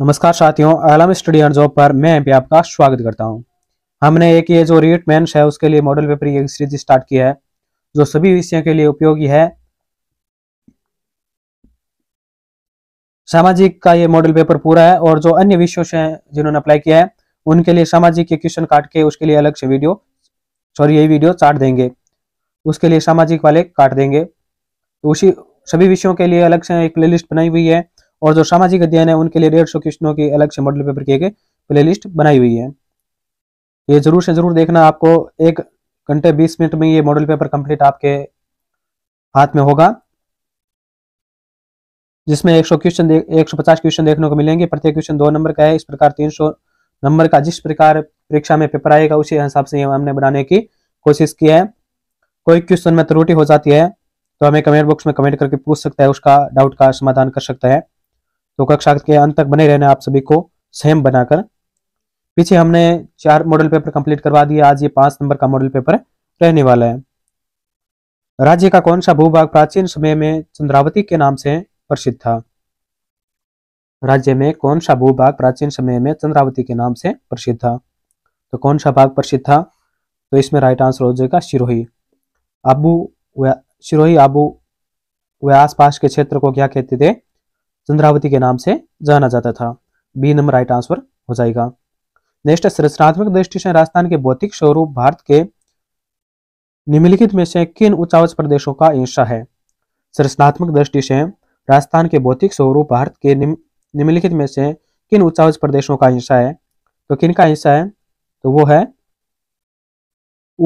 नमस्कार साथियों आलम study and job पर मैं भी आपका स्वागत करता हूं हमने एक ये जो रीट मेंस है उसके लिए मॉडल पेपर एक सीरीज स्टार्ट किया है जो सभी विषयों के लिए उपयोगी है सामाजिक का ये मॉडल पेपर पूरा है और जो अन्य विषयों से जिन्होंने अप्लाई किया है उनके लिए सामाजिक के क्वेश्चन काट के उसके लिए अलग से वीडियो सॉरी ये वीडियो चाट देंगे उसके लिए सामाजिक वाले काट देंगे तो उसी सभी विषयों के लिए अलग से एक प्लेलिस्ट बनाई हुई है और जो सामाजिक अध्ययन है उनके लिए डेढ़ सौ क्वेश्चनों की अलग से मॉडल पेपर की एक प्ले लिस्ट बनाई हुई है ये जरूर से जरूर देखना आपको एक घंटे बीस मिनट में ये मॉडल पेपर कंप्लीट आपके हाथ में होगा जिसमें 100 क्वेश्चन एक सौ पचास क्वेश्चन देखने को मिलेंगे प्रत्येक क्वेश्चन दो नंबर का है इस प्रकार 300 नंबर का जिस प्रकार परीक्षा में पेपर आएगा उसी हिसाब से हमने बनाने की कोशिश की है कोई क्वेश्चन में त्रुटि हो जाती है तो हमें कमेंट बॉक्स में कमेंट करके पूछ सकता है उसका डाउट का समाधान कर सकता है तो कक्षा के अंत तक बने रहना आप सभी को सेम बनाकर पीछे हमने चार मॉडल पेपर कंप्लीट करवा दिया आज ये पांच नंबर का मॉडल पेपर रहने वाला है राज्य का कौन सा भूभाग प्राचीन समय में चंद्रावती के नाम से प्रसिद्ध था राज्य में कौन सा भूभाग प्राचीन समय में चंद्रावती के नाम से प्रसिद्ध था तो कौन सा भाग प्रसिद्ध था तो इसमें राइट आंसर हो जाएगा सिरोही आबू सिरोही आबू व आसपास के क्षेत्र को क्या कहते थे चंद्रावती के नाम से जाना जाता था बी नंबर राइट आंसर हो जाएगा नेक्स्ट संरचनात्मक दृष्टि से राजस्थान के भौतिक स्वरूप भारत के निम्नलिखित में से किन उच्चावच प्रदेशों का हिस्सा है संरचनात्मक दृष्टि से राजस्थान के भौतिक स्वरूप भारत के निम्नलिखित में से किन उच्चावच प्रदेशों का हिस्सा है तो किन का हिस्सा है तो वो है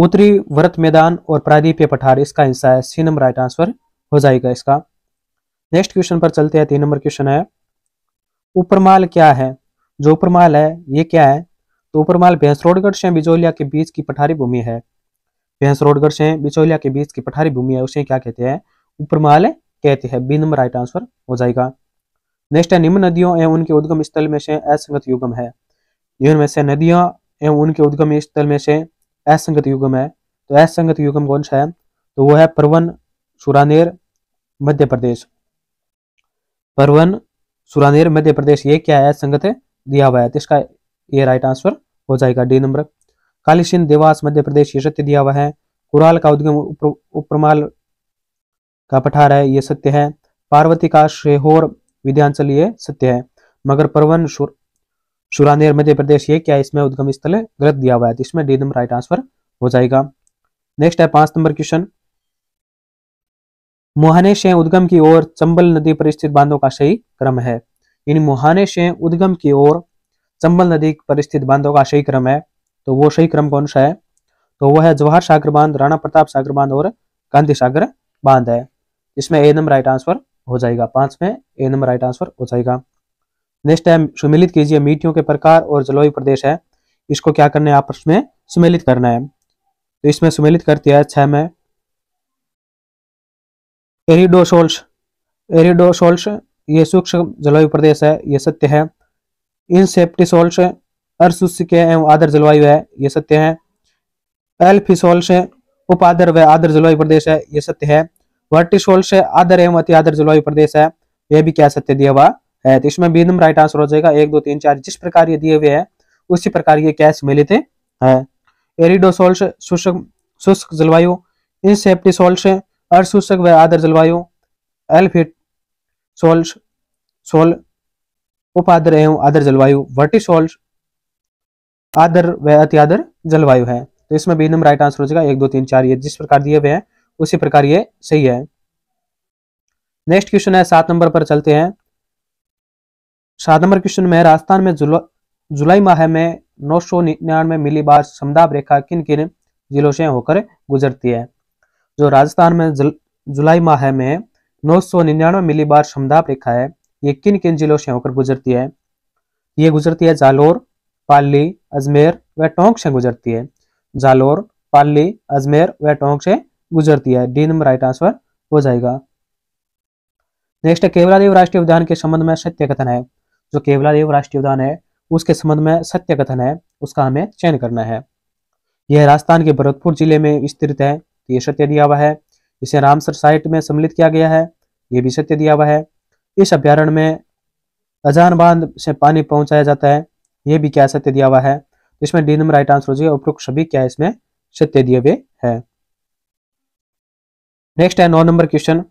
उत्तरी व्रत मैदान और प्रादीप्य पठार इसका हिस्सा है सी नंबर राइट आंसर हो जाएगा इसका नेक्स्ट क्वेश्चन पर चलते हैं तीन नंबर क्वेश्चन है उपरमाल क्या है जो उपरमाल है ये क्या है तो उपरमाल भैंसरोडगढ़ से बिचौलिया के बीच की पठारी भूमि है भैंसरोडगढ़ से बिचौलिया के बीच की पठारी भूमि है उसे क्या कहते हैं उपरमाल कहते हैं बी नंबर राइट आंसर हो जाएगा नेक्स्ट है निम्न नदियों एवं उनके उद्गम स्थल में से असंगत युगम है निम्न में से नदियां एवं उनके उद्गम स्थल में से असंगत युगम है तो असंगत युगम कौन सा है तो वो है प्रवन सुरानेर मध्य प्रदेश परवन सुरानेर मध्य प्रदेश ये क्या है संगत है दिया हुआ है तो इसका ये राइट आंसर हो जाएगा डी नंबर कालीसिन देवास मध्य प्रदेश ये सत्य दिया हुआ है कुराल का उद्गम उपरमाल का पठार है ये सत्य है पार्वती का शेहोर विध्यांचल ये सत्य है मगर परवन शुर, सुरानेर मध्य प्रदेश ये क्या इसमें उद्गम स्थल गलत दिया हुआ है तो इसमें डी नंबर राइट आंसर हो जाएगा नेक्स्ट है पांच नंबर क्वेश्चन मुहाने से उद्गम की ओर चंबल नदी पर स्थित बांधों का सही क्रम है यानी मुहाने से उद्गम की ओर चंबल नदी पर स्थित बांधों का सही क्रम है तो वो सही क्रम कौन सा है तो वह है जवाहर सागर बांध राणा प्रताप सागर बांध और गांधी सागर बांध है इसमें ए नंबर राइट आंसर हो जाएगा पांच में ए नंबर राइट आंसर हो जाएगा नेक्स्ट है सुमिलित कीजिए मीटियों के प्रकार और जलवायु प्रदेश है इसको क्या करना है आपस में सुमिलित करना है तो इसमें सुमिलित करती है छह में एरिडोसोल्स एरिडोसोल्स ये सूक्ष्म जलवायु प्रदेश है ये सत्य है इनसेप्टिसोल्स अर्शुष्क एवं आदर जलवायु है ये सत्य है एल्फिसोल्स उपादर व आदर जलवायु प्रदेश है ये सत्य है वर्टिसोल्स आदर एवं अति आदर जलवायु प्रदेश है यह भी क्या सत्य दिया हुआ है तो इसमें बी नंबर राइट आंसर हो जाएगा एक दो तीन चार जिस प्रकार ये दिए हुए हैं उसी प्रकार ये कैश सम्मिलित है एरिडोसोल्स शुष्क शुष्क जलवायु इनसेप्टिसोल्स अर्थ व आदर जलवायु एल्फिट सोल सोल उपादर एवं आदर जलवायु वर्टिसोल आदर व अति आदर जलवायु है तो इसमें भी नंबर राइट आंसर हो जाएगा एक दो तीन चार ये जिस प्रकार दिए हुए हैं उसी प्रकार ये सही है नेक्स्ट क्वेश्चन है सात नंबर पर चलते हैं सात नंबर क्वेश्चन में राजस्थान में जुला, जुलाई माह में नौ सौ निन्यानवे मिली बार समदाब रेखा किन किन जिलों से होकर गुजरती है जो राजस्थान में जुल, जुलाई माह में नौ सौ निन्यानवे मिली बार क्षमताप रेखा है ये किन किन जिलों से होकर गुजरती है ये गुजरती है जालोर पाली अजमेर व टोंक से गुजरती है जालोर पाली अजमेर व टोंक से गुजरती है डी नंबर राइट आंसर हो जाएगा नेक्स्ट है केवलादेव राष्ट्रीय उद्यान के संबंध में सत्य कथन है जो केवलादेव राष्ट्रीय उद्यान है उसके संबंध में सत्य कथन है उसका हमें चयन करना है यह राजस्थान के भरतपुर जिले में स्थित है तो ये सत्य दिया हुआ है इसे रामसर साइट में सम्मिलित किया गया है ये भी सत्य दिया हुआ है इस अभ्यारण्य में अजान बांध से पानी पहुंचाया जाता है ये भी क्या सत्य दिया हुआ है इसमें डी नंबर राइट आंसर हो जाएगा उपरोक्त सभी क्या इसमें सत्य दिए हुए है नेक्स्ट है नौ नंबर क्वेश्चन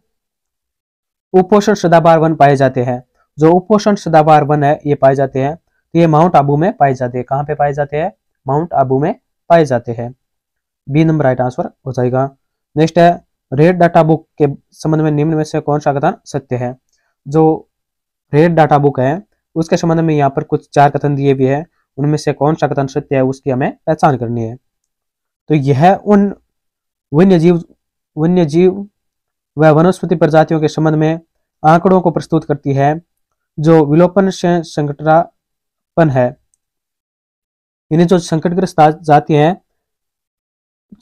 उपोषण सदाबार वन पाए जाते हैं जो उपोषण सदाबार वन है ये पाए जाते हैं तो ये माउंट आबू में पाए जाते हैं कहाँ पे पाए जाते हैं माउंट आबू में पाए जाते हैं बी नंबर राइट आंसर हो जाएगा नेक्स्ट है रेड डाटा बुक के संबंध में निम्न में से कौन सा कथन सत्य है जो रेड डाटा बुक है उसके संबंध में यहाँ पर कुछ चार कथन दिए हुए हैं उनमें से कौन सा कथन सत्य है उसकी हमें पहचान करनी है तो यह उन वन्य जीव वन्य जीव व वनस्पति प्रजातियों के संबंध में आंकड़ों को प्रस्तुत करती है जो विलोपन से संकटापन है इन्हें जो संकटग्रस्त जाति हैं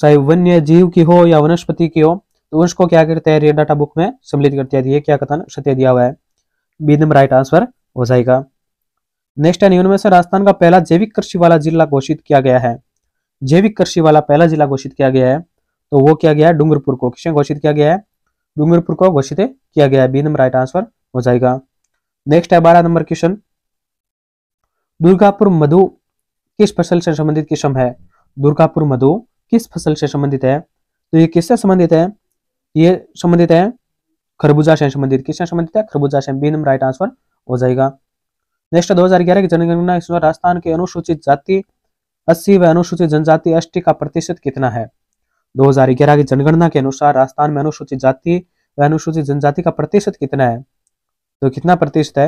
चाहे वन्य जीव की हो या वनस्पति की हो तो उसको क्या करते हैं रेड डाटा बुक में सम्मिलित कर दिया क्या कथन सत्य दिया हुआ है बी नंबर राइट आंसर हो जाएगा नेक्स्ट है इनमें से राजस्थान का पहला जैविक कृषि वाला जिला घोषित किया गया है जैविक कृषि वाला पहला जिला घोषित किया गया है तो वो क्या गया है डूंगरपुर को किसे घोषित किया गया है डूंगरपुर को घोषित किया गया है बी नंबर राइट आंसर हो जाएगा नेक्स्ट है बारह नंबर क्वेश्चन दुर्गापुर मधु किस फसल से संबंधित किस्म है दुर्गापुर मधु किस फसल से संबंधित है तो ये किससे संबंधित है ये संबंधित है खरबूजा से संबंधित किससे संबंधित है खरबूजा से बी नंबर राइट आंसर हो जाएगा नेक्स्ट 2011 की जनगणना इसमें राजस्थान के अनुसूचित जाति 80 व अनुसूचित जनजाति 80 का प्रतिशत कितना है 2011 की जनगणना के अनुसार राजस्थान में अनुसूचित जाति व अनुसूचित जनजाति का प्रतिशत कितना है तो कितना प्रतिशत है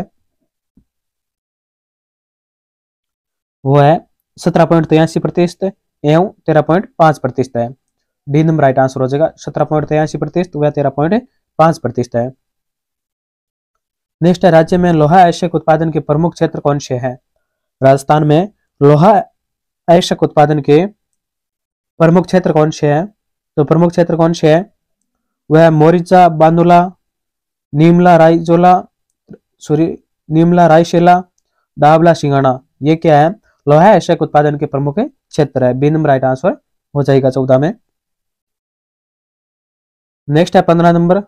वो है सत्रह पॉइंट तिरासी प्रतिशत एवं तेरह पॉइंट पांच प्रतिशत है डी नंबर राइट आंसर हो जाएगा सत्रह पॉइंट तिरासी प्रतिशत तो वह तेरह पॉइंट पांच प्रतिशत है नेक्स्ट है राज्य में लोहा आवश्यक उत्पादन के प्रमुख क्षेत्र कौन से हैं राजस्थान में लोहा आवश्यक उत्पादन के प्रमुख क्षेत्र कौन से हैं तो प्रमुख क्षेत्र कौन से है वह मोरिचा बांदुला नीमला रायजोला सॉरी नीमला रायशेला डाबला सिंगाना ये क्या है लोहा एशक उत्पादन के प्रमुख क्षेत्र है बी नंबर राइट आंसर हो जाएगा चौदह में नेक्स्ट है पंद्रह नंबर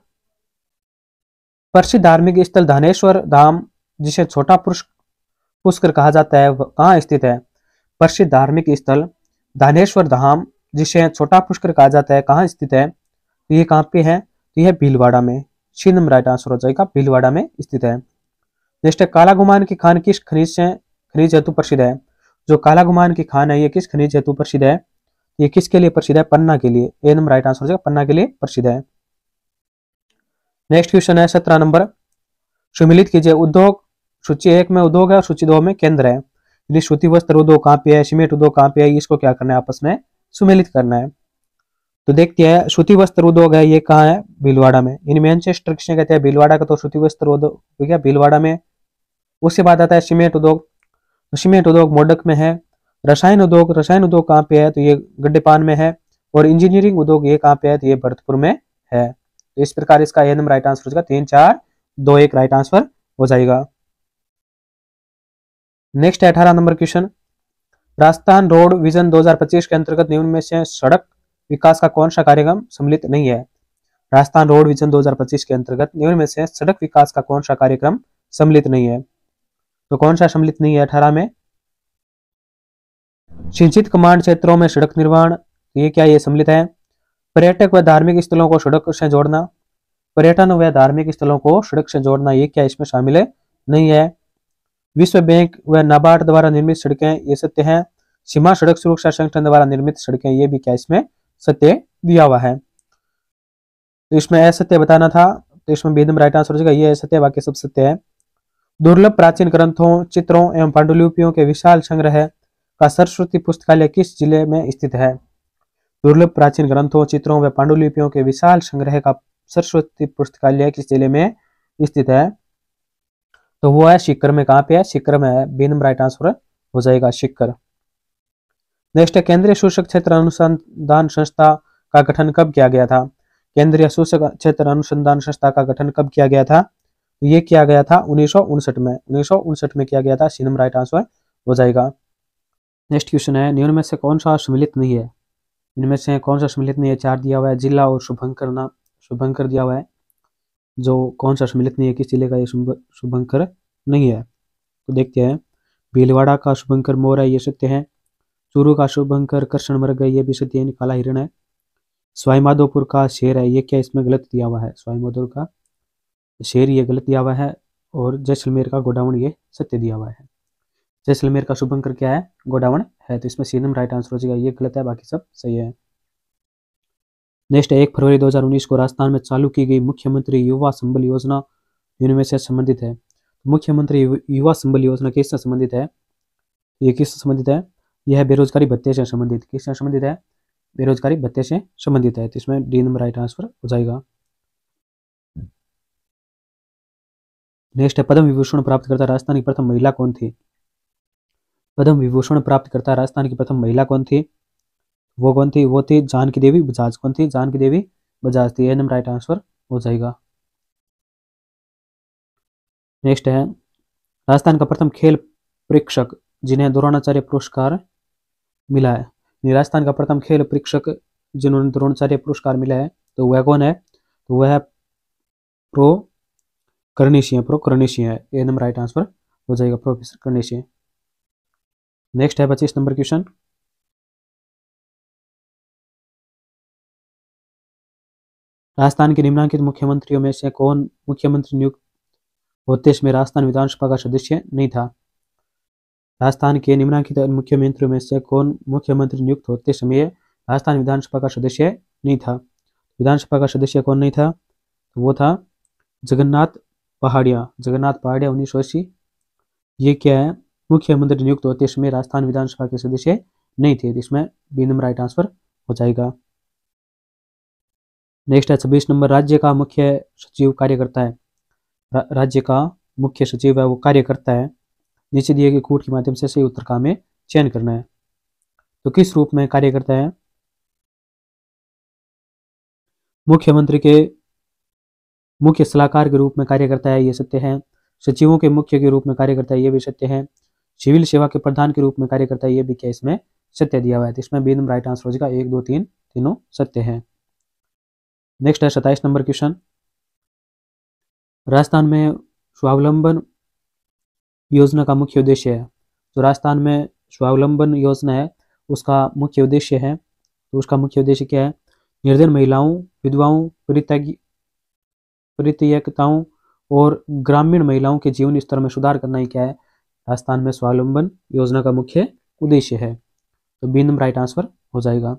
प्रसिद्ध धार्मिक स्थल धानेश्वर धाम जिसे छोटा पुरुष पुष्कर कहा जाता है कहाँ स्थित है प्रसिद्ध धार्मिक स्थल धानेश्वर धाम जिसे छोटा पुष्कर कहा जाता है कहाँ स्थित है तो ये कहाँ पे है तो यह भीलवाड़ा में छी नंबर राइट आंसर हो जाएगा भीलवाड़ा में स्थित है नेक्स्ट है काला गुमान की खान किस खनिज से खनिज हेतु प्रसिद्ध है जो काला गुमान की खान है ये किस खनिज हेतु प्रसिद्ध है ये किसके लिए प्रसिद्ध है पन्ना के लिए ए नंबर राइट आंसर हो जाएगा पन्ना के लिए प्रसिद्ध है नेक्स्ट क्वेश्चन है सत्रह नंबर सुमिलित कीजिए उद्योग सूची एक में उद्योग है और सूची दो में केंद्र है यदि श्रुति वस्त्र उद्योग कहाँ पे है सीमेंट उद्योग कहाँ पे है इसको क्या करना है आपस में सुमिलित करना है तो देखते हैं श्रुति वस्त्र उद्योग है ये कहाँ है भीलवाड़ा में इन मैनचेस्टर किसने कहते हैं भीलवाड़ा का तो श्रुति वस्त्र उद्योग भीलवाड़ा में उसके बाद आता है सीमेंट उद्योग सीमेंट उद्योग मोडक में है रसायन उद्योग रसायन उद्योग कहाँ पे है तो ये गड्ढेपान में है और इंजीनियरिंग उद्योग ये कहाँ पे है तो ये भरतपुर में है तो इस प्रकार इसका यह नंबर राइट आंसर हो जाएगा तीन चार दो एक राइट आंसर हो जाएगा नेक्स्ट है अठारह number question Rajasthan road vision 2025 के अंतर्गत निम्न में से सड़क विकास का कौन सा कार्यक्रम सम्मिलित नहीं है राजस्थान रोड विजन 2025 के अंतर्गत निम्न में से सड़क विकास का कौन सा कार्यक्रम सम्मिलित नहीं है तो कौन सा सम्मिलित नहीं है अठारह में सिंचित कमांड क्षेत्रों में सड़क निर्माण तो ये क्या ये सम्मिलित है पर्यटक व धार्मिक स्थलों को सड़क से जोड़ना पर्यटन व धार्मिक स्थलों को सड़क से जोड़ना ये क्या इसमें शामिल है नहीं है विश्व बैंक व नाबार्ड द्वारा निर्मित सड़कें ये सत्य है सीमा सड़क सुरक्षा संगठन द्वारा निर्मित सड़कें ये भी क्या इसमें सत्य दिया हुआ है तो इसमें असत्य बताना था तो इसमें बेदम राइट आंसर हो जाएगा ये असत्य वाक्य सब सत्य है दुर्लभ प्राचीन ग्रंथों चित्रों एवं पांडुलिपियों के विशाल संग्रह का सरस्वती पुस्तकालय किस जिले में स्थित है दुर्लभ प्राचीन ग्रंथों चित्रों व पांडुलिपियों के विशाल संग्रह का सरस्वती पुस्तकालय किस जिले में स्थित है तो वो है शिखर में कहाँ पे है शिखर में है बी राइट आंसर हो जाएगा शिखर नेक्स्ट है केंद्रीय सूचक क्षेत्र अनुसंधान संस्था का गठन कब किया गया था केंद्रीय सूचक क्षेत्र अनुसंधान संस्था का गठन कब किया गया था तो ये किया गया था उन्नीस में उन्नीस में किया गया था सीनम राइट आंसर हो जाएगा नेक्स्ट क्वेश्चन है निम्न में से कौन सा सम्मिलित नहीं है इनमें से कौन सा सम्मिलित नहीं है चार दिया हुआ है जिला और शुभंकर नाम शुभंकर दिया हुआ है जो कौन सा सम्मिलित नहीं है किस जिले का ये शुभंकर नहीं है तो देखते हैं भीलवाड़ा का शुभंकर मोर है ये सत्य है चूरू का शुभंकर कृष्ण मर्ग है ये भी सत्य है काला हिरण है स्वाई का शेर है ये क्या इसमें गलत दिया हुआ है स्वाई का शेर ये गलत दिया हुआ है और जैसलमेर का गोडाउन ये सत्य दिया हुआ है जैसलमेर का शुभंकर क्या है गोडाउन है तो इसमें सी नंबर राइट आंसर हो जाएगा ये गलत है बाकी सब सही है नेक्स्ट एक फरवरी 2019 को राजस्थान में चालू की गई मुख्यमंत्री युवा संबल योजना से संबंधित है मुख्यमंत्री युवा संबल योजना किससे संबंधित है ये किससे संबंधित है यह बेरोजगारी भत्ते से संबंधित किससे संबंधित है बेरोजगारी भत्ते से संबंधित है तो इसमें डी नंबर राइट आंसर हो जाएगा नेक्स्ट है पद्म विभूषण प्राप्त करता राजस्थान की प्रथम महिला कौन थी पद्म विभूषण प्राप्त करता राजस्थान की प्रथम महिला कौन थी वो कौन थी वो थी जानकी देवी बजाज कौन थी जानकी देवी बजाज थी एन राइट आंसर हो जाएगा नेक्स्ट है राजस्थान का प्रथम खेल प्रेक्षक जिन्हें द्रोणाचार्य पुरस्कार मिला है राजस्थान का प्रथम खेल प्रेक्षक जिन्होंने द्रोणाचार्य पुरस्कार मिला है तो वह कौन है तो वह है प्रो कर्णेशीय प्रो है ए नंबर राइट आंसर हो जाएगा प्रोफेसर कर्णेशीय नेक्स्ट है पच्चीस नंबर क्वेश्चन राजस्थान के निम्नांकित मुख्यमंत्रियों में से कौन मुख्यमंत्री नियुक्त होते समय राजस्थान विधानसभा का सदस्य नहीं था राजस्थान के निम्नांकित मुख्यमंत्रियों में से कौन मुख्यमंत्री नियुक्त होते समय राजस्थान विधानसभा का सदस्य नहीं था विधानसभा का सदस्य कौन नहीं था वो था जगन्नाथ पहाड़िया जगन्नाथ पहाड़िया उन्नीस सौ अस्सी ये क्या है मुख्यमंत्री नियुक्त होते समय राजस्थान विधानसभा के सदस्य नहीं थे इसमें बी नंबर राइट आंसर हो जाएगा नेक्स्ट है छब्बीस नंबर राज्य का मुख्य सचिव कार्य करता है रा, राज्य का मुख्य सचिव है वो कार्य करता है नीचे दिए गए कूट के माध्यम से सही उत्तर का हमें चयन करना है तो किस रूप में कार्य करता है मुख्यमंत्री के मुख्य सलाहकार के रूप में कार्य करता है ये सत्य है सचिवों के मुख्य के रूप में कार्य करता है ये भी सत्य है सिविल सेवा के प्रधान के रूप में कार्य करता है ये भी क्या इसमें सत्य दिया हुआ है तो इसमें बी नंबर राइट आंसर हो जाएगा एक दो तीन तीनों सत्य है नेक्स्ट है सताइस नंबर क्वेश्चन राजस्थान में स्वावलंबन योजना का मुख्य उद्देश्य है जो राजस्थान में स्वावलंबन योजना है उसका मुख्य उद्देश्य है तो उसका मुख्य उद्देश्य क्या है निर्धन महिलाओं विधवाओं परित्यागी प्रत्येकताओं और ग्रामीण महिलाओं के जीवन स्तर में सुधार करना ही क्या है राजस्थान में स्वावलंबन योजना का मुख्य उद्देश्य है तो बी नंबर राइट आंसर हो जाएगा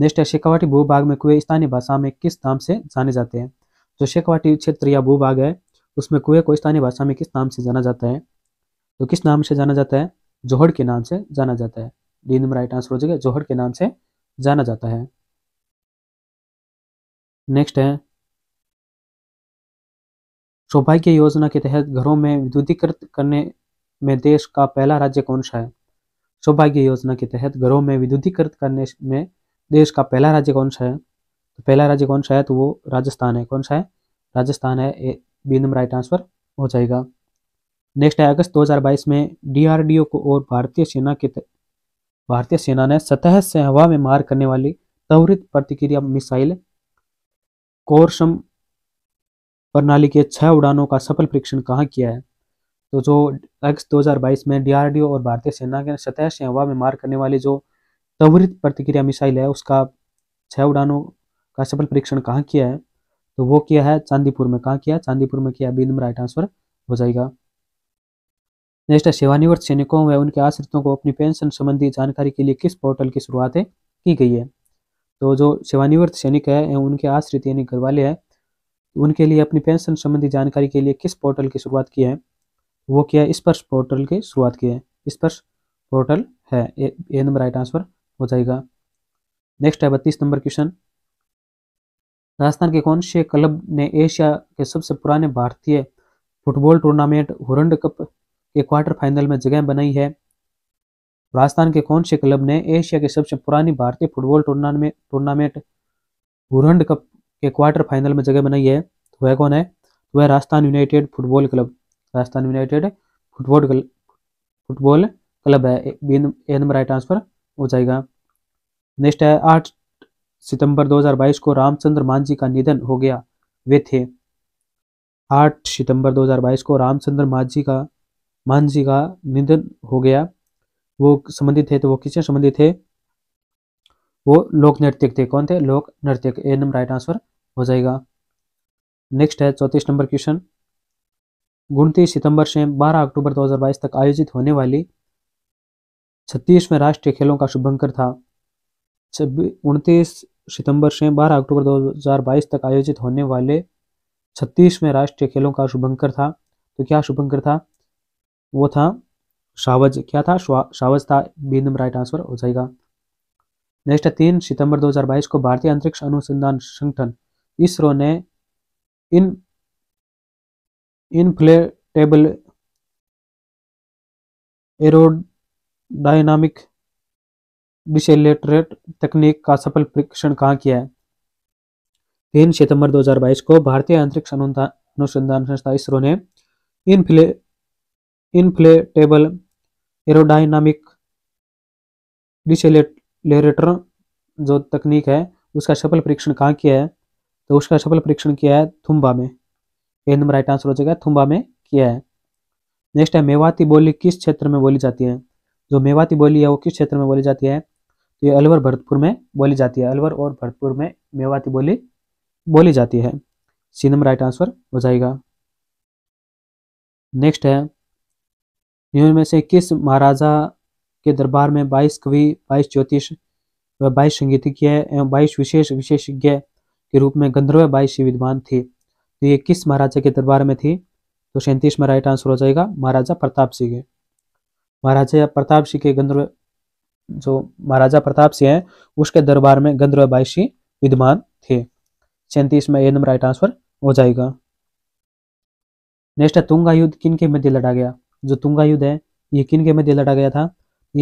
नेक्स्ट है शेखावाटी भूभाग में कुएं स्थानीय भाषा में किस नाम से जाने जाते हैं जो शेखावाटी क्षेत्र या भूभाग है उसमें कुएं को स्थानीय भाषा में किस नाम से जाना जाता है तो किस नाम से जाना जाता है जोहड़ के नाम से जाना जाता है डी नंबर राइट आंसर हो जाएगा जोहड़ के नाम से जाना जाता है नेक्स्ट है सौभाग्य योजना के तहत घरों में विद्युतीकृत करने में देश का पहला राज्य कौन सा है सौभाग्य योजना के तहत घरों में विद्युतीकृत करने में देश का पहला राज्य कौन सा है तो पहला राज्य कौन सा है तो वो राजस्थान है कौन सा है राजस्थान है A B number right transfer हो जाएगा नेक्स्ट है अगस्त 2022 में डीआरडीओ को और भारतीय सेना के भारतीय सेना ने सतह से हवा में मार करने वाली त्वरित प्रतिक्रिया मिसाइल कोरसम प्रणाली के छह उड़ानों का सफल परीक्षण कहाँ किया है तो जो अगस्त 2022 में डीआरडीओ और भारतीय सेना के सतह से हवा में मार करने वाली जो त्वरित प्रतिक्रिया मिसाइल है उसका छह उड़ानों का सफल परीक्षण कहाँ किया है तो वो किया है चांदीपुर में कहाँ किया चांदीपुर में किया बी राइट आंसर हो जाएगा नेक्स्ट है सेवानिवृत्त सैनिकों व उनके आश्रितों को अपनी पेंशन संबंधी जानकारी के लिए किस पोर्टल की शुरुआत की गई है तो जो सेवानिवृत्त सैनिक है उनके आश्रित यानी घरवाले हैं उनके लिए अपनी पेंशन संबंधी जानकारी के लिए किस पोर्टल की शुरुआत की है वो क्या है स्पर्श पोर्टल की शुरुआत की है स्पर्श पोर्टल है ए नंबर राइट आंसर हो जाएगा नेक्स्ट है बत्तीस नंबर क्वेश्चन राजस्थान के कौन से क्लब ने एशिया के सबसे पुराने भारतीय फुटबॉल टूर्नामेंट हुरंड कप के क्वार्टर फाइनल में जगह बनाई है राजस्थान के कौन से क्लब ने एशिया के सबसे पुरानी भारतीय football tournament tournament Durand cup के क्वार्टर फाइनल में जगह बनाई है तो वह कौन है तो वह Rajasthan United Football Club Rajasthan United Football Club football club है ए नंबर आई ट्रांसफर हो जाएगा नेक्स्ट है आठ सितंबर 2022 को रामचंद्र मांझी का निधन हो गया वे थे आठ सितंबर 2022 को रामचंद्र मांझी का मांझी का निधन हो गया वो संबंधित थे तो वो किससे संबंधित थे वो लोक नृत्य थे कौन थे लोक नृत्य ए नंबर राइट आंसर हो जाएगा नेक्स्ट है चौंतीस नंबर क्वेश्चन उनतीस सितंबर से 12 अक्टूबर 2022 तक आयोजित होने वाली छत्तीसवें राष्ट्रीय खेलों का शुभंकर था उनतीस सितंबर से 12 अक्टूबर 2022 तक आयोजित होने वाले छत्तीसवें राष्ट्रीय खेलों का शुभंकर था तो क्या शुभंकर था वो था शावज क्या था शावज था बी नंबर राइट आंसर हो जाएगा नेक्स्ट है तीन सितंबर 2022 को भारतीय अंतरिक्ष अनुसंधान संगठन इसरो ने इन इनफ्लेटेबल एरोडायनामिक डिसलेटरेट तकनीक का सफल परीक्षण कहाँ किया है तीन सितंबर 2022 को भारतीय अंतरिक्ष अनुसंधान संस्था इसरो ने इनफ्ले इनफ्लेटेबल एरोडायनामिक डिसलेटरेटर जो तकनीक है उसका सफल परीक्षण कहाँ किया है तो उसका सफल परीक्षण किया है थुम्बा में ए नंबर राइट आंसर हो जाएगा थुम्बा में किया है नेक्स्ट है मेवाती बोली किस क्षेत्र में बोली जाती है जो मेवाती बोली है वो किस क्षेत्र में बोली जाती है तो ये अलवर भरतपुर में बोली जाती है अलवर और भरतपुर में मेवाती बोली बोली जाती है सी नंबर राइट आंसर हो जाएगा नेक्स्ट है में से किस महाराजा के दरबार में बाईस कवि बाईस ज्योतिष व बाईस संगीतज्ञ एवं बाईस विशेष विशेषज्ञ के रूप में गंधर्व बाई शिव विद्वान थे तो ये किस महाराजा के दरबार में थी तो सैंतीस में राइट आंसर हो जाएगा महाराजा प्रताप सिंह के महाराजा प्रताप सिंह के गंधर्व जो महाराजा प्रताप सिंह हैं उसके दरबार में गंधर्व बाई सिंह विद्वान थे सैंतीस में ए नंबर राइट आंसर हो जाएगा नेक्स्ट है तुंगा युद्ध किन के मध्य लड़ा गया जो तुंगा युद्ध है ये किन के मध्य लड़ा गया था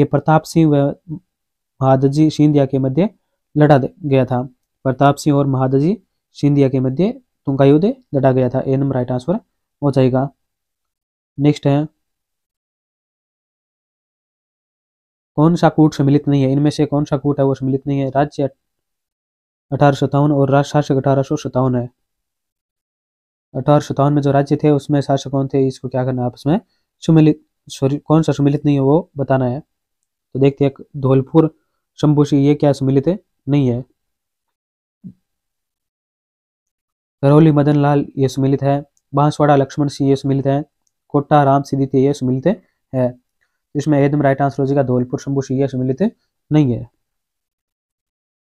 ये प्रताप सिंह व महादजी सिंधिया के मध्य लड़ा गया था प्रताप सिंह और महादजी सिंधिया के मध्य तुमका युद्ध लड़ा गया था ए नंबर राइट आंसर हो जाएगा नेक्स्ट है कौन सा कूट सम्मिलित नहीं है इनमें से कौन सा कूट है वो सम्मिलित नहीं है राज्य अठारह सत्तावन और राज शासक अठारह सौ सत्तावन है अठारह सत्तावन में जो राज्य थे उसमें शासक कौन थे इसको क्या करना है आपस में सुमिलित सॉरी कौन सा सुमिलित नहीं है वो बताना है तो देखते हैं धौलपुर शंभूशी ये क्या सुमिलित नहीं है करौली मदन लाल ये सम्मिलित है बांसवाड़ा लक्ष्मण सिंह ये सम्मिलित है कोटा राम सिद्धित ये सम्मिलित है इसमें एकदम राइट आंसर हो जाएगा धौलपुर शंभू सिंह सम्मिलित नहीं है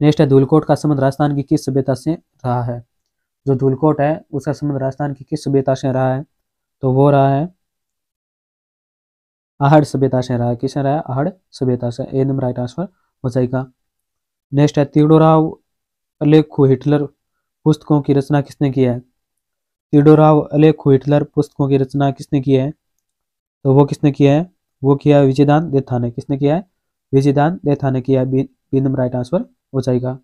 नेक्स्ट है धूलकोट का संबंध राजस्थान की किस सभ्यता से रहा है जो धूलकोट है उसका संबंध राजस्थान की किस सभ्यता से रहा है तो वो रहा है आहड़ सभ्यता से रहा है किसने रहा है आहड़ सभ्यता से एकदम राइट आंसर हो जाएगा नेक्स्ट है तीडोराव अलेखो हिटलर पुस्तकों की रचना किसने की है तिडोराव अलेखो हिटलर पुस्तकों की रचना किसने की है तो वो किसने किया है वो किया विजयदान देथा ने किसने किया है विजयदान देथा ने किया बी नंबर राइट आंसर हो जाएगा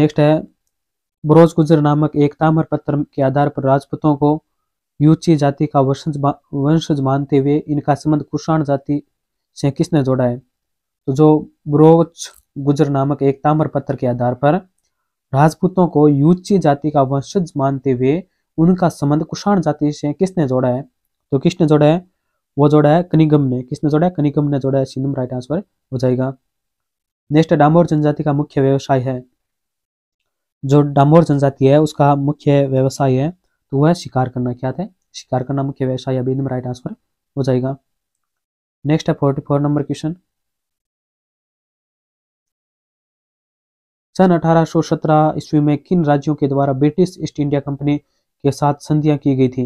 नेक्स्ट है बरोज गुजर नामक एक ताम्र पत्र के आधार पर राजपूतों को यूची जाति का वंशज वंशज मानते हुए इनका संबंध कुषाण जाति से किसने जोड़ा है तो जो ब्रोच गुजर नामक एक ताम्र पत्थर के आधार पर राजपूतों को यूची जाति का वंशज मानते हुए उनका संबंध कुषाण जाति से किसने जोड़ा है तो किसने जोड़ा है वो जोड़ा है कनिगम ने किसने जोड़ा है कनिगम ने जोड़ा है सिंधम राइट आंसर हो जाएगा नेक्स्ट डामोर जनजाति का मुख्य व्यवसाय है जो डामोर जनजाति है उसका मुख्य व्यवसाय है तो वह शिकार करना क्या था शिकार करना मुख्य व्यवसाय अभी राइट आंसर हो जाएगा नेक्स्ट है फोर्टी नंबर क्वेश्चन सन 1817 ईस्वी में किन राज्यों के द्वारा ब्रिटिश ईस्ट इंडिया कंपनी के साथ संधियां की गई थी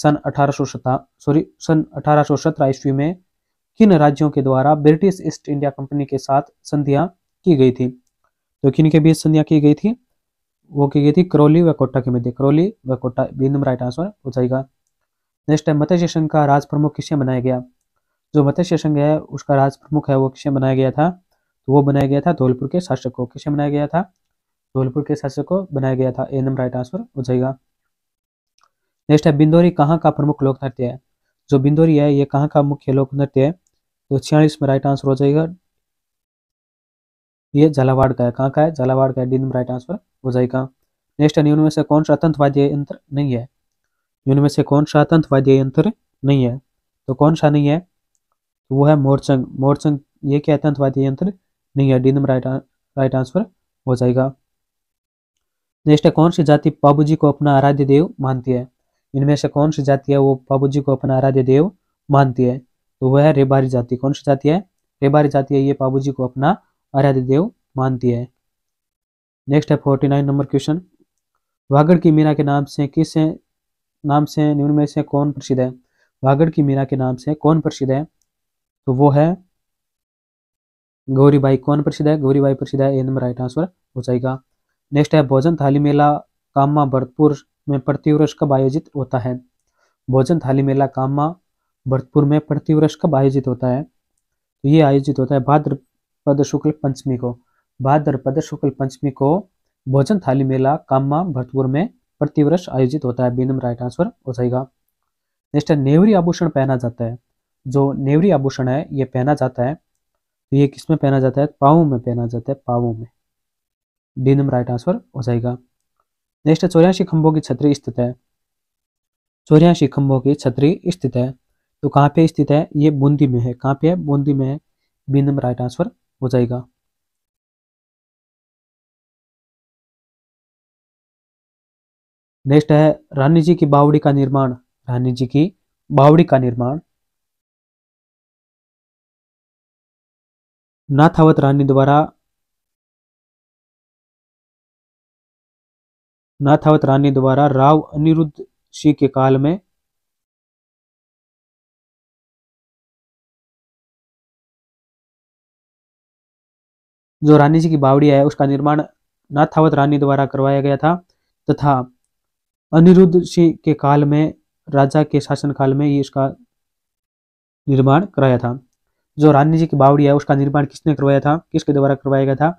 सन अठारह सॉरी सन 1817 ईस्वी में किन राज्यों के द्वारा ब्रिटिश ईस्ट इंडिया कंपनी के साथ संधियां की गई थी तो किन के बीच संधियां की गई थी वो की गई थी करौली व कोटा के मध्य करौली व Kota B number right answer हो जाएगा नेक्स्ट है मत्स्य संघ का राज प्रमुख किसे बनाया गया जो मत्स्य संघ है उसका राज प्रमुख है वो किसे बनाया गया था तो वो बनाया गया था धौलपुर के शासकों किसे बनाया गया था धौलपुर के शासकों बनाया गया था ए नंबर राइट आंसर हो जाएगा नेक्स्ट है बिंदोरी कहाँ का प्रमुख लोक नृत्य है जो बिंदोरी है ये कहाँ का मुख्य लोक नृत्य है तो छियालीस में राइट आंसर हो जाएगा ये झालावाड़ का है कहाँ का है झालावाड़ का है डी राइट आंसर हो जाएगा नेक्स्ट है इनमें से कौन सा आतंकवादी यंत्र नहीं है इनमें से कौन सा आतंकवादी यंत्र नहीं है तो कौन सा नहीं है वो है मोरचंग मोरचंग ये क्या आतंकवादी यंत्र नहीं है D number right right answer हो जाएगा नेक्स्ट है कौन सी जाति बाबूजी को अपना आराध्य देव मानती है इनमें से कौन सी जाति है वो बाबूजी को अपना आराध्य देव मानती है तो वह है रेबारी जाति कौन सी जाति है रेबारी जाति है ये बाबूजी को अपना आराध्य देव मानती है नेक्स्ट है forty nine number question Vagad की मीरा के नाम से किस नाम से निम्न में से कौन प्रसिद्ध है वागड़ की मीरा के नाम से कौन प्रसिद्ध है तो वो है गौरीबाई कौन प्रसिद्ध है गौरीबाई प्रसिद्ध है ए नंबर राइट आंसर हो जाएगा नेक्स्ट है भोजन थाली मेला कामा भरतपुर में प्रतिवर्ष कब आयोजित होता है भोजन थाली मेला कामा भरतपुर में प्रतिवर्ष कब आयोजित होता है तो ये आयोजित होता है भाद्रपद शुक्ल पंचमी को भाद्रपद शुक्ल पंचमी को भोजन थाली मेला कामा भरतपुर में प्रतिवर्ष आयोजित होता है बीनम राइट आंसर हो जाएगा नेक्स्ट है नेवरी आभूषण पहना जाता है जो नेवरी आभूषण है ये पहना जाता है तो ये किस में पहना जाता है पाओ में पहना जाता है पाओ में डी नंबर राइट आंसर हो जाएगा नेक्स्ट है चौरासी खंभों की छतरी स्थित है चौरासी खंभों की छतरी स्थित है तो कहाँ पे स्थित है ये बूंदी में है कहाँ पे है बूंदी में है बी नंबर राइट आंसर हो जाएगा नेक्स्ट है रानी जी की बावड़ी का निर्माण रानी जी की बावड़ी का निर्माण नाथावत रानी द्वारा नाथावत रानी द्वारा राव अनिरुद्ध सिंह के काल में जो रानी जी की बावड़ी है उसका निर्माण नाथावत रानी द्वारा करवाया गया था तथा अनिरुद्ध सिंह के काल में राजा के शासन काल में ये इसका निर्माण कराया था जो रानी जी की बावड़ी है उसका निर्माण किसने करवाया था किसके द्वारा करवाया गया था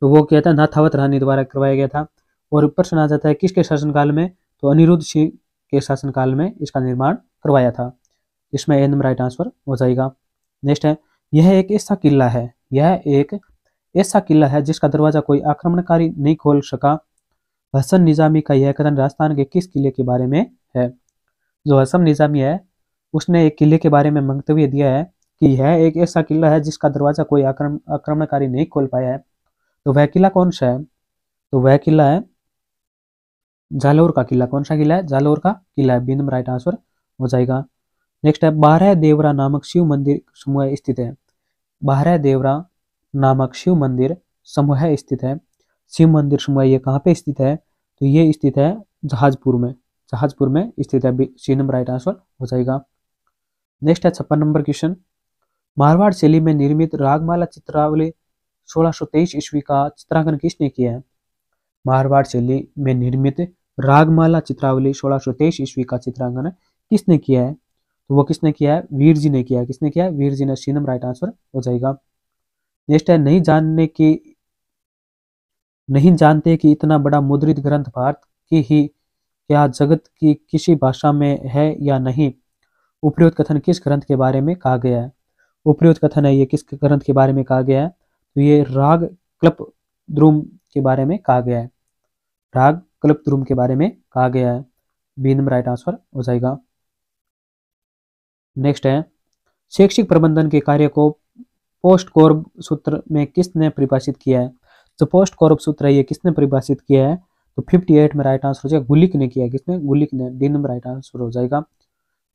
तो वो क्या था नाथावत रानी द्वारा करवाया गया था और प्रश्न आ जाता है किसके शासनकाल में तो अनिरुद्ध सिंह के शासनकाल में इसका निर्माण करवाया था इसमें ए नंबर राइट आंसर हो जाएगा नेक्स्ट है यह एक ऐसा किला है यह एक ऐसा किला है जिसका दरवाजा कोई आक्रमणकारी नहीं खोल सका हसन निजामी का यह कथन राजस्थान के किस किले के बारे में है जो हसन निजामी है उसने एक किले के बारे में मंतव्य दिया है की है एक ऐसा किला है जिसका दरवाजा कोई आक्रम आक्रमणकारी नहीं खोल पाया है तो वह किला कौन सा है तो वह किला है जालोर का किला कौन सा किला है जालोर का किला है बिंदम राइट आंसर हो जाएगा नेक्स्ट है बारह देवरा नामक शिव मंदिर समूह स्थित है बारह देवरा नामक शिव मंदिर समूह स्थित है शिव मंदिर समूह ये कहाँ पे स्थित है तो ये स्थित है जहाजपुर में जहाजपुर में स्थित है सी नंबर राइट आंसर हो जाएगा नेक्स्ट है छप्पन नंबर क्वेश्चन मारवाड़ शैली में निर्मित रागमाला चित्रावली 1623 ईस्वी का चित्रांकन किसने किया है मारवाड़ शैली में निर्मित रागमाला चित्रावली तेईस ईस्वी का चित्रांकन किसने किया है तो वो किसने किया है वीर जी ने किया किसने किया वीर जी ने सी नंबर राइट आंसर हो जाएगा नेक्स्ट है नहीं जानने की नहीं जानते कि इतना बड़ा मुद्रित ग्रंथ भारत की ही क्या जगत की किसी भाषा में है या नहीं उपयुक्त कथन किस ग्रंथ के बारे में कहा गया है उपरोक्त कथन है ये किस ग्रंथ के बारे में कहा गया है तो ये राग क्लप द्रुम के बारे में कहा गया है राग क्लप द्रुम के बारे में कहा गया है बी नंबर राइट आंसर हो जाएगा नेक्स्ट है शैक्षिक प्रबंधन के कार्य को पोस्ट कॉर्ब सूत्र में किसने परिभाषित किया है तो पोस्ट कॉर्ब सूत्र है ये किसने परिभाषित किया है तो 58 में राइट आंसर हो जाएगा गुलिक ने किया किसने गुलिक ने डी नंबर राइट आंसर हो जाएगा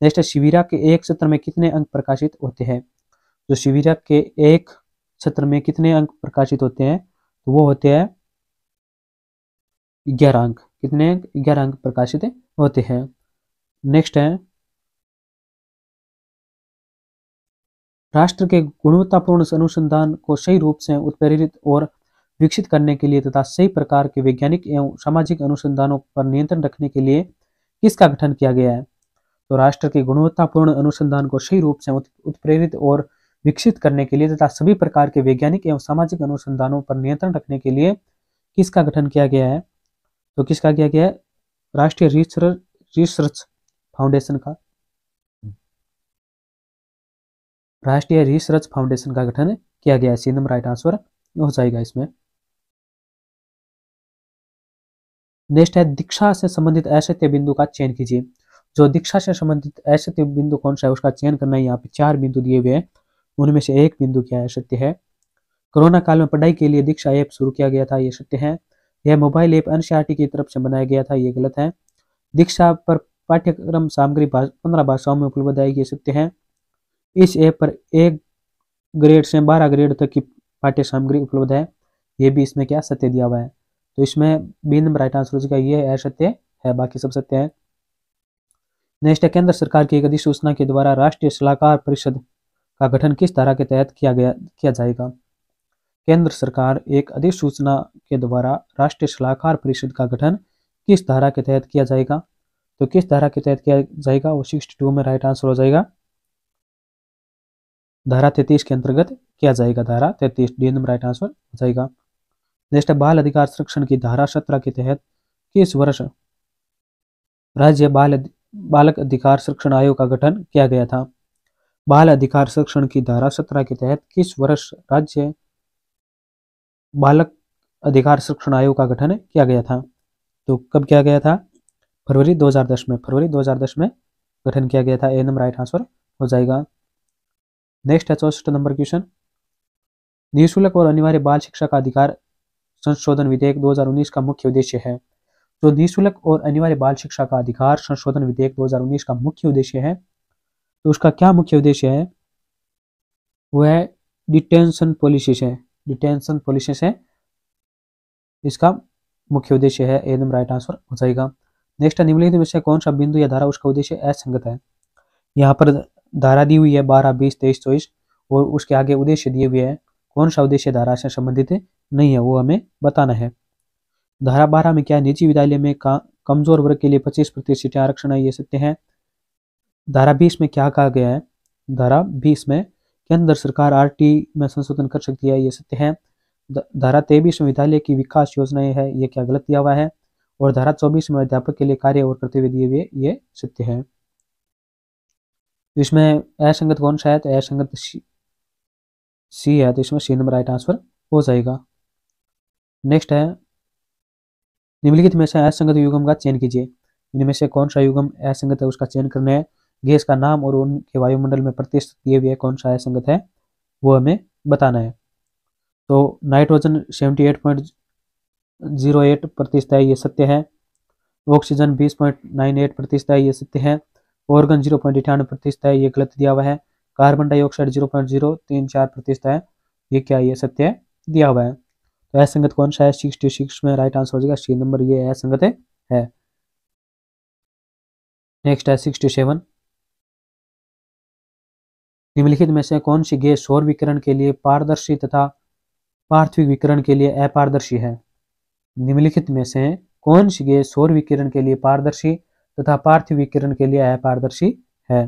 नेक्स्ट है शिविरा के एक सत्र में कितने अंक प्रकाशित होते हैं जो शिविर के एक सत्र में कितने अंक प्रकाशित होते हैं तो वो होते हैं ग्यारह अंक कितने अंक ग्यारह अंक प्रकाशित होते हैं नेक्स्ट है राष्ट्र के गुणवत्तापूर्ण अनुसंधान को सही रूप से उत्प्रेरित और विकसित करने के लिए तथा सही प्रकार के वैज्ञानिक एवं सामाजिक अनुसंधानों पर नियंत्रण रखने के लिए किसका गठन किया गया है तो राष्ट्र के गुणवत्तापूर्ण अनुसंधान को सही रूप से उत्प्रेरित और विकसित करने के लिए तथा सभी प्रकार के वैज्ञानिक एवं सामाजिक अनुसंधानों पर नियंत्रण रखने के लिए किसका गठन किया गया है तो किसका किया गया है राष्ट्रीय रिसर्च फाउंडेशन का राष्ट्रीय रिसर्च फाउंडेशन का गठन किया गया है राइट आंसर हो जाएगा इसमें नेक्स्ट है दीक्षा से संबंधित असत्य बिंदु का चयन कीजिए जो दीक्षा से संबंधित असत्य बिंदु कौन सा है उसका चयन करना है यहाँ पे चार बिंदु दिए हुए हैं उनमें से एक बिंदु क्या है सत्य है कोरोना काल में पढ़ाई के लिए दीक्षा ऐप शुरू किया गया था यह सत्य है यह मोबाइल ऐप एनसीआरटी की तरफ से बनाया गया था यह गलत है दीक्षा पर पाठ्यक्रम सामग्री पंद्रह भाषाओं में उपलब्ध है यह सत्य है इस ऐप पर एक ग्रेड से बारह ग्रेड तक की पाठ्य सामग्री उपलब्ध है यह भी इसमें क्या सत्य दिया हुआ है तो इसमें बी नंबर राइट आंसर का यह असत्य है बाकी सब सत्य है नेक्स्ट है केंद्र सरकार की एक अधिसूचना के द्वारा राष्ट्रीय सलाहकार परिषद का गठन किस धारा के तहत किया गया किया जाएगा केंद्र सरकार एक अधिसूचना के द्वारा राष्ट्रीय सलाहकार परिषद का गठन किस धारा के तहत किया जाएगा तो किस धारा के तहत किया जाएगा वो सिक्सटी टू में राइट आंसर हो जाएगा धारा तैतीस के अंतर्गत किया जाएगा धारा तैतीस डी नंबर राइट आंसर हो जाएगा नेक्स्ट बाल अधिकार संरक्षण की धारा सत्रह के तहत किस वर्ष राज्य बाल बालक अधिकार संरक्षण आयोग का गठन किया गया था बाल अधिकार संरक्षण की धारा सत्रह के तहत किस वर्ष राज्य बालक अधिकार संरक्षण आयोग का गठन किया गया था तो कब किया गया था फरवरी 2010 में फरवरी 2010 में गठन किया गया था ए नंबर राइट आंसर हो जाएगा नेक्स्ट है चौसठ नंबर क्वेश्चन निःशुल्क और अनिवार्य बाल शिक्षा का अधिकार संशोधन विधेयक 2019 का मुख्य उद्देश्य है जो निःशुल्क और अनिवार्य बाल शिक्षा का अधिकार संशोधन विधेयक 2019 का मुख्य उद्देश्य है तो उसका क्या मुख्य उद्देश्य है वह है डिटेंशन पॉलिसीज है डिटेंशन पॉलिसीज है इसका मुख्य उद्देश्य है एकदम राइट आंसर हो जाएगा नेक्स्ट निम्नलिखित में से कौन सा बिंदु या धारा उसका उद्देश्य असंगत है यहाँ पर धारा दी हुई है बारह बीस तेईस चौबीस और उसके आगे उद्देश्य दिए हुए हैं कौन सा उद्देश्य धारा से संबंधित नहीं है वो हमें बताना है धारा बारह में क्या निजी विद्यालय में कमजोर वर्ग के लिए पच्चीस प्रतिशत सीटें आरक्षण है ये सत्य है धारा बीस में क्या कहा गया है धारा बीस में केंद्र सरकार आरटी में संशोधन कर सकती है ये सत्य है धारा तेईस में विद्यालय की विकास योजनाएं है ये क्या गलत दिया हुआ है और धारा चौबीस में अध्यापक के लिए कार्य और कर्तव्य दिए हुए ये सत्य है इसमें असंगत कौन सा है तो असंगत सी है तो इसमें सी नंबर राइट आंसर हो जाएगा नेक्स्ट है निम्नलिखित में से असंगत युगम का चयन कीजिए इनमें से कौन सा युगम असंगत है उसका चयन करना है गैस का नाम और उनके वायुमंडल में प्रतिष्ठित किए हुए कौन सा संगत है वो हमें बताना है तो nitrogen seventy eight point zero eight प्रतिशत है ये सत्य है ऑक्सीजन बीस पॉइंट नाइन एट प्रतिशत है ये सत्य है ऑर्गन जीरो पॉइंट अठानवे प्रतिशत है ये गलत दिया हुआ है carbon dioxide zero point zero तीन चार प्रतिशत है ये क्या ये सत्य दिया हुआ है तो असंगत कौन सा है सिक्सटी सिक्स में राइट आंसर हो जाएगा सी नंबर ये असंगत है नेक्स्ट है सिक्सटी सेवन निम्नलिखित में से कौन सी गैस सौर विकिरण के लिए पारदर्शी तथा पार्थिव विकिरण के लिए अपारदर्शी है निम्नलिखित में से कौन सी गैस सौर विकिरण के लिए पारदर्शी तथा पार्थिव विकिरण के लिए अपारदर्शी है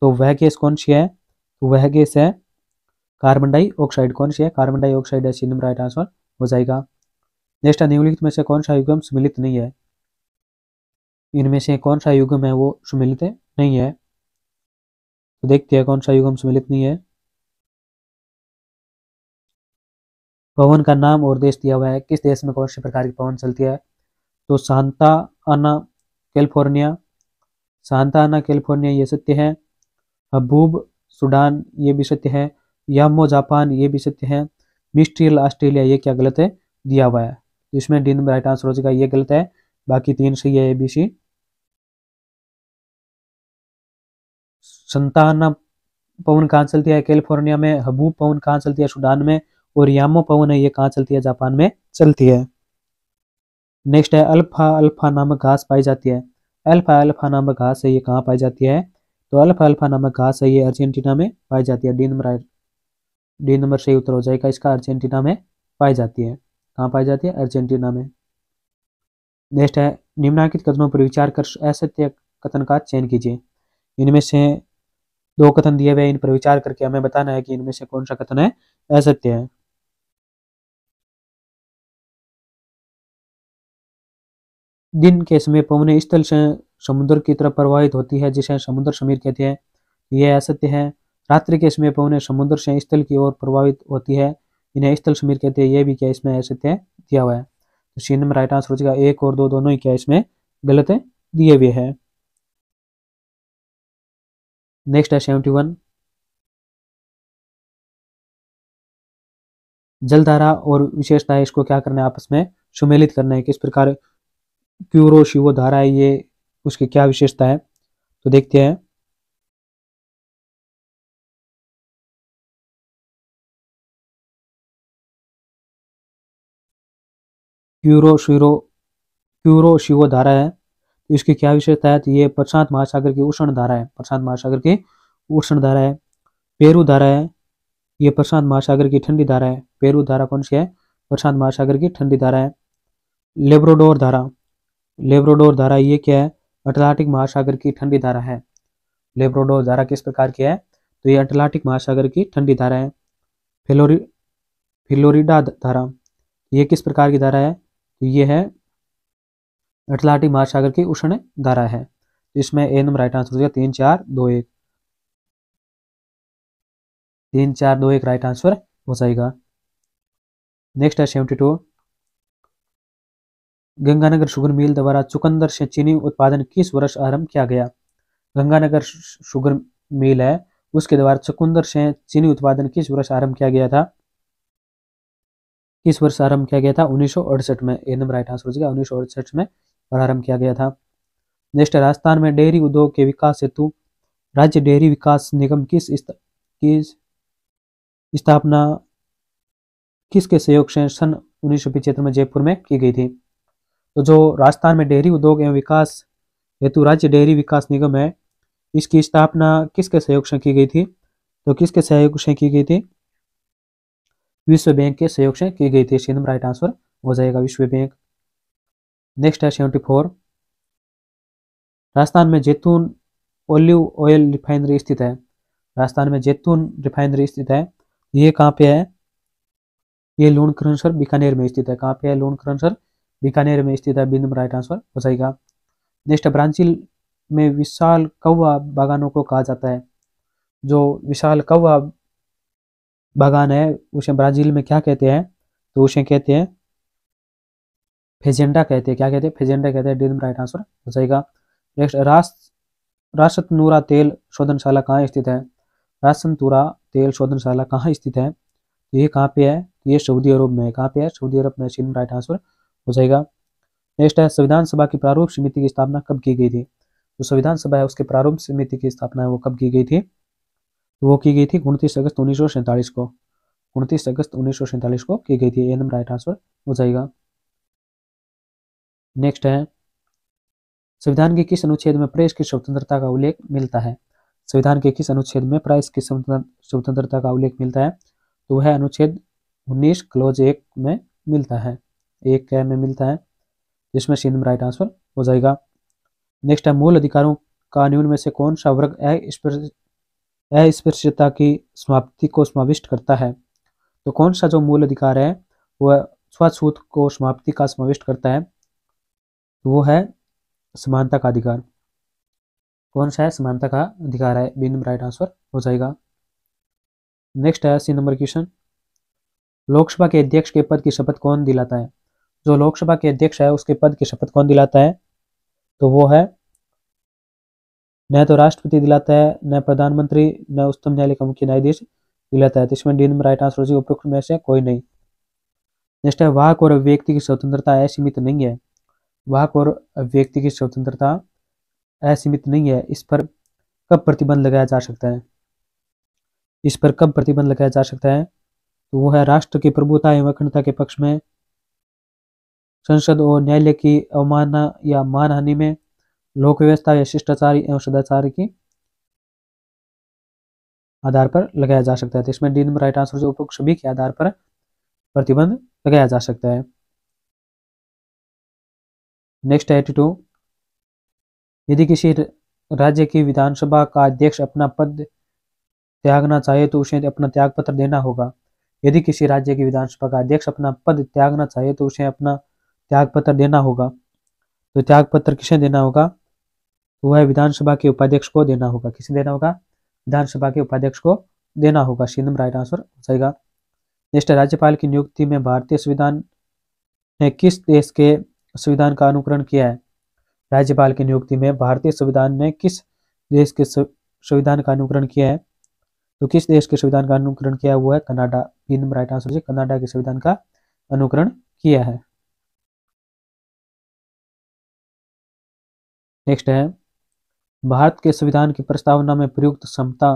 तो वह गैस कौन सी है तो वह गैस है कार्बन डाइऑक्साइड कौन सी है कार्बन डाइऑक्साइड है सीनम राइट आंसर हो जाएगा नेक्स्ट निम्नलिखित में से कौन सा युगम सम्मिलित नहीं है इनमें से कौन सा युगम है वो सम्मिलित नहीं है तो देखते हैं कौन सा युगम सम्मिलित नहीं है पवन का नाम और देश दिया हुआ है किस देश में कौन से प्रकार की पवन चलती है तो सांता आना कैलिफोर्निया सांता आना कैलिफोर्निया ये सत्य है हबूब सूडान ये भी सत्य है यामो जापान ये भी सत्य है मिस्ट्रियल ऑस्ट्रेलिया ये क्या गलत है दिया हुआ है इसमें डी नंबर राइट आंसर हो जाएगा ये गलत है बाकी तीन सही है ए बी सी संताना पवन कहाँ चलती है कैलिफोर्निया में हबू पवन कहाँ चलती है सूडान में और यामो पवन है ये कहाँ चलती है जापान में चलती है नेक्स्ट है अल्फा अल्फा नामक घास पाई जाती है अल्फा अल्फा नामक घास है ये कहाँ पाई जाती है तो अल्फा अल्फा नामक घास है ये अर्जेंटीना में पाई जाती है डी नंबर डी नंबर सही उत्तर हो जाएगा इसका अर्जेंटीना में पाई जाती है कहाँ पाई जाती है अर्जेंटीना में नेक्स्ट है निम्नाकित कथनों पर विचार कर असत्य कथन का चयन कीजिए इनमें से दो कथन दिए हुए इन पर विचार करके हमें बताना है कि इनमें से कौन सा कथन है असत्य है दिन के समय पवन स्थल से समुद्र की तरफ प्रवाहित होती है जिसे समुद्र समीर कहते हैं यह असत्य है रात्रि के समय पवन समुद्र से स्थल की ओर प्रभावित होती है इन्हें स्थल समीर कहते हैं यह भी क्या इसमें असत्य दिया हुआ है तो सी नंबर राइट आंसर हो जाएगा एक और दो दोनों ही क्या इसमें गलत दिए हुए हैं नेक्स्ट है सेवेंटी वन जलधारा और विशेषता है इसको क्या करना है आपस में सुमेलित करना है किस प्रकार क्यूरो शिवो धारा है ये उसकी क्या विशेषता है तो देखते हैं क्यूरो क्यूरो शिवो धारा है इसकी क्या विशेषता है ये प्रशांत महासागर की उष्ण धारा है प्रशांत महासागर की उष्ण धारा है पेरू धारा है ये प्रशांत महासागर की ठंडी धारा है पेरू धारा कौन सी है प्रशांत महासागर की ठंडी धारा है लेब्रोडोर धारा लेब्रोडोर धारा ये क्या है अटलांटिक महासागर की ठंडी धारा है लेब्रोडोर धारा किस प्रकार की है तो ये अटलांटिक महासागर की ठंडी धारा है फिलोरी फिलोरिडा धारा ये किस प्रकार की धारा है तो ये है अटलांटिक महासागर की उष्ण धारा है इसमें ए नंबर राइट आंसर हो जाएगा तीन चार दो एक तीन चार दो एक राइट आंसर हो जाएगा नेक्स्ट है seventy two Ganganagar sugar mill द्वारा चुकंदर से चीनी उत्पादन किस वर्ष आरंभ किया गया गंगानगर शुगर मिल है उसके द्वारा चुकंदर से चीनी उत्पादन किस वर्ष आरंभ किया गया था किस वर्ष आरंभ किया गया था उन्नीस में ए नंबर राइट आंसर हो जाएगा उन्नीस में प्रारंभ किया गया था नेक्स्ट राजस्थान में डेयरी उद्योग के विकास हेतु राज्य डेयरी विकास निगम किस किस स्थापना किसके सहयोग से सन उन्नीस में जयपुर में की गई थी तो जो राजस्थान में डेयरी उद्योग एवं विकास हेतु राज्य डेयरी विकास निगम है इसकी स्थापना किसके सहयोग से की गई थी तो किसके सहयोग से की गई थी विश्व बैंक के सहयोग से की गई थी इसका राइट आंसर हो जाएगा विश्व बैंक नेक्स्ट है सेवेंटी फोर राजस्थान में जैतून ओलिव ऑयल रिफाइनरी स्थित है राजस्थान में जैतून रिफाइनरी स्थित है ये कहाँ पे है ये लूण करंसर बीकानेर में स्थित है कहाँ पे है लूण करंसर बीकानेर में स्थित है बिंदम राइट आंसर हो जाएगा नेक्स्ट ब्रांचिल में विशाल कौवा बागानों को कहा जाता है जो विशाल कौवा बागान है उसे ब्राजील में क्या कहते हैं तो उसे कहते हैं फेजेंडा कहते हैं क्या कहते हैं फेजेंडा कहते हैं डी राइट आंसर हो जाएगा नेक्स्ट राष्ट्र राष्ट्रतनूरा तेल शोधनशाला कहाँ स्थित है राष्ट्रतनूरा तेल शोधनशाला कहाँ स्थित है तो ये कहाँ पे है तो ये सऊदी अरब में है कहाँ पे है सऊदी अरब में सिम राइट आंसर हो जाएगा नेक्स्ट है संविधान सभा की प्रारूप समिति की स्थापना कब की गई थी जो संविधान सभा है उसके प्रारूप समिति की स्थापना है वो कब की गई थी तो वो की गई थी उनतीस अगस्त उन्नीस को उनतीस अगस्त उन्नीस को की गई थी एनम राइट आंसर हो जाएगा नेक्स्ट है संविधान के किस अनुच्छेद में प्रेस की स्वतंत्रता का उल्लेख मिलता है संविधान के किस अनुच्छेद में प्रेस की स्वतंत्रता का उल्लेख मिलता है तो वह अनुच्छेद उन्नीस क्लोज एक में मिलता है एक क्या में मिलता है जिसमें सिंध में राइट आंसर हो जाएगा नेक्स्ट है मूल अधिकारों का निम्न में से कौन सा वर्ग अस्पृश्यता की समाप्ति को समाविष्ट करता है तो कौन सा जो मूल अधिकार है वह स्वच्छूत को समाप्ति का समाविष्ट करता है तो वो है समानता का अधिकार कौन सा है समानता का अधिकार है बी नंबर राइट आंसर हो जाएगा नेक्स्ट है सी नंबर क्वेश्चन लोकसभा के अध्यक्ष के पद की शपथ कौन दिलाता है जो लोकसभा के अध्यक्ष है उसके पद की शपथ कौन दिलाता है तो वो है न तो राष्ट्रपति दिलाता है न प्रधानमंत्री न उच्चतम न्यायालय का मुख्य न्यायाधीश दिलाता है तो इसमें डी नंबर राइट आंसर हो उपयुक्त में से कोई नहीं नेक्स्ट है वाहक और व्यक्ति की स्वतंत्रता असीमित सीमित नहीं है वाक और व्यक्ति की स्वतंत्रता असीमित नहीं है इस पर कब प्रतिबंध लगाया जा सकता है इस पर कब प्रतिबंध लगाया जा सकता है तो वो है राष्ट्र की प्रभुता एवं अखंडता के पक्ष में संसद और न्यायालय की अवमानना या मानहानि में लोक व्यवस्था या शिष्टाचार एवं सदाचार की आधार पर लगाया जा सकता है तो इसमें डी नंबर राइट आंसर जो उपयोग सभी के आधार पर प्रतिबंध लगाया जा सकता है नेक्स्ट एटी टू यदि किसी राज्य की विधानसभा का अध्यक्ष अपना पद त्यागना चाहे तो उसे अपना त्याग पत्र देना होगा यदि किसी राज्य की विधानसभा का अध्यक्ष अपना पद त्यागना चाहे तो उसे अपना त्याग पत्र देना होगा तो त्याग पत्र किसे देना होगा तो वह विधानसभा के उपाध्यक्ष को देना होगा किसे देना होगा विधानसभा के उपाध्यक्ष को देना होगा सी नंबर राइट आंसर हो जाएगा नेक्स्ट राज्यपाल की नियुक्ति में भारतीय संविधान ने किस देश के संविधान का अनुकरण किया है राज्यपाल की नियुक्ति में भारतीय संविधान ने किस देश के संविधान का अनुकरण किया है तो किस देश के संविधान का अनुकरण किया हुआ है कनाडा तीन नंबर राइट आंसर कनाडा के संविधान का अनुकरण किया है नेक्स्ट है भारत के संविधान की प्रस्तावना में प्रयुक्त समता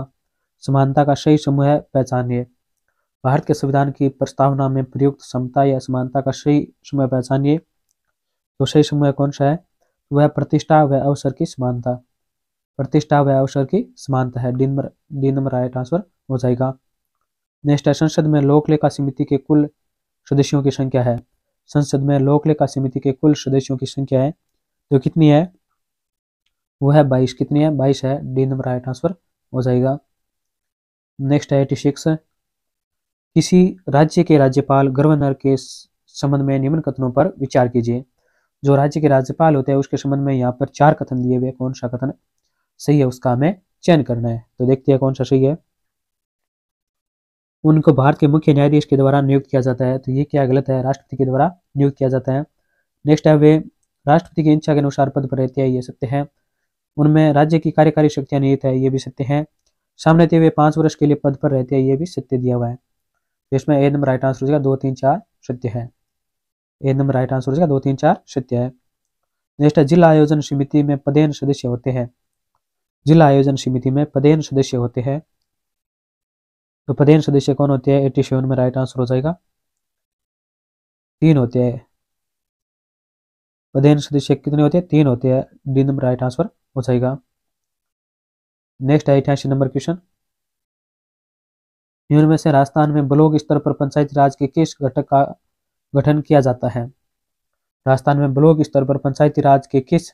समानता का सही समूह है पहचानिए भारत के संविधान की प्रस्तावना में प्रयुक्त समता या समानता का सही समूह पहचानिए तो सही समय कौन सा है तो वह प्रतिष्ठा व अवसर की समानता प्रतिष्ठा व अवसर की समानता है डी नंबर डी नंबर आया ट्रांसफर हो जाएगा नेक्स्ट है संसद में लोकलेखा समिति के कुल सदस्यों की संख्या है संसद में लोकलेखा समिति के कुल सदस्यों की संख्या है तो कितनी है वो है बाईस कितनी है बाईस है डी नंबर आया ट्रांसफर हो जाएगा नेक्स्ट है एटी सिक्स किसी राज्य के राज्यपाल गवर्नर के संबंध में निम्न कथनों पर विचार कीजिए जो राज्य के राज्यपाल होते हैं उसके संबंध में यहाँ पर चार कथन दिए हुए कौन सा कथन सही है उसका हमें चयन करना है तो देखते हैं कौन सा सही है उनको भारत के मुख्य न्यायाधीश के द्वारा नियुक्त किया जाता है तो ये क्या गलत है राष्ट्रपति के द्वारा नियुक्त किया जाता है नेक्स्ट है वे राष्ट्रपति की इच्छा के अनुसार पद पर रहते हैं ये सत्य है उनमें राज्य की कार्यकारी शक्तियां नियुक्त है ये भी सत्य है सामने वे पांच वर्ष के लिए पद पर रहते हैं ये भी सत्य दिया हुआ है इसमें ए नंबर राइट आंसर हो जाएगा दो तीन चार सत्य है ए नंबर राइट आंसर हो जाएगा दो तीन चार सत्य है नेक्स्ट है जिला आयोजन समिति में पदेन सदस्य होते हैं जिला आयोजन समिति में पदेन सदस्य होते हैं तो पदेन सदस्य कौन होते हैं एट्टी सेवन में राइट आंसर हो जाएगा तीन होते हैं पदेन सदस्य कितने होते हैं तीन होते हैं डी नंबर राइट आंसर हो जाएगा नेक्स्ट है अठासी नंबर क्वेश्चन निम्न में से राजस्थान में ब्लॉक स्तर पर पंचायती राज के किस घटक का गठन किया जाता है राजस्थान में ब्लॉक स्तर पर पंचायती राज के किस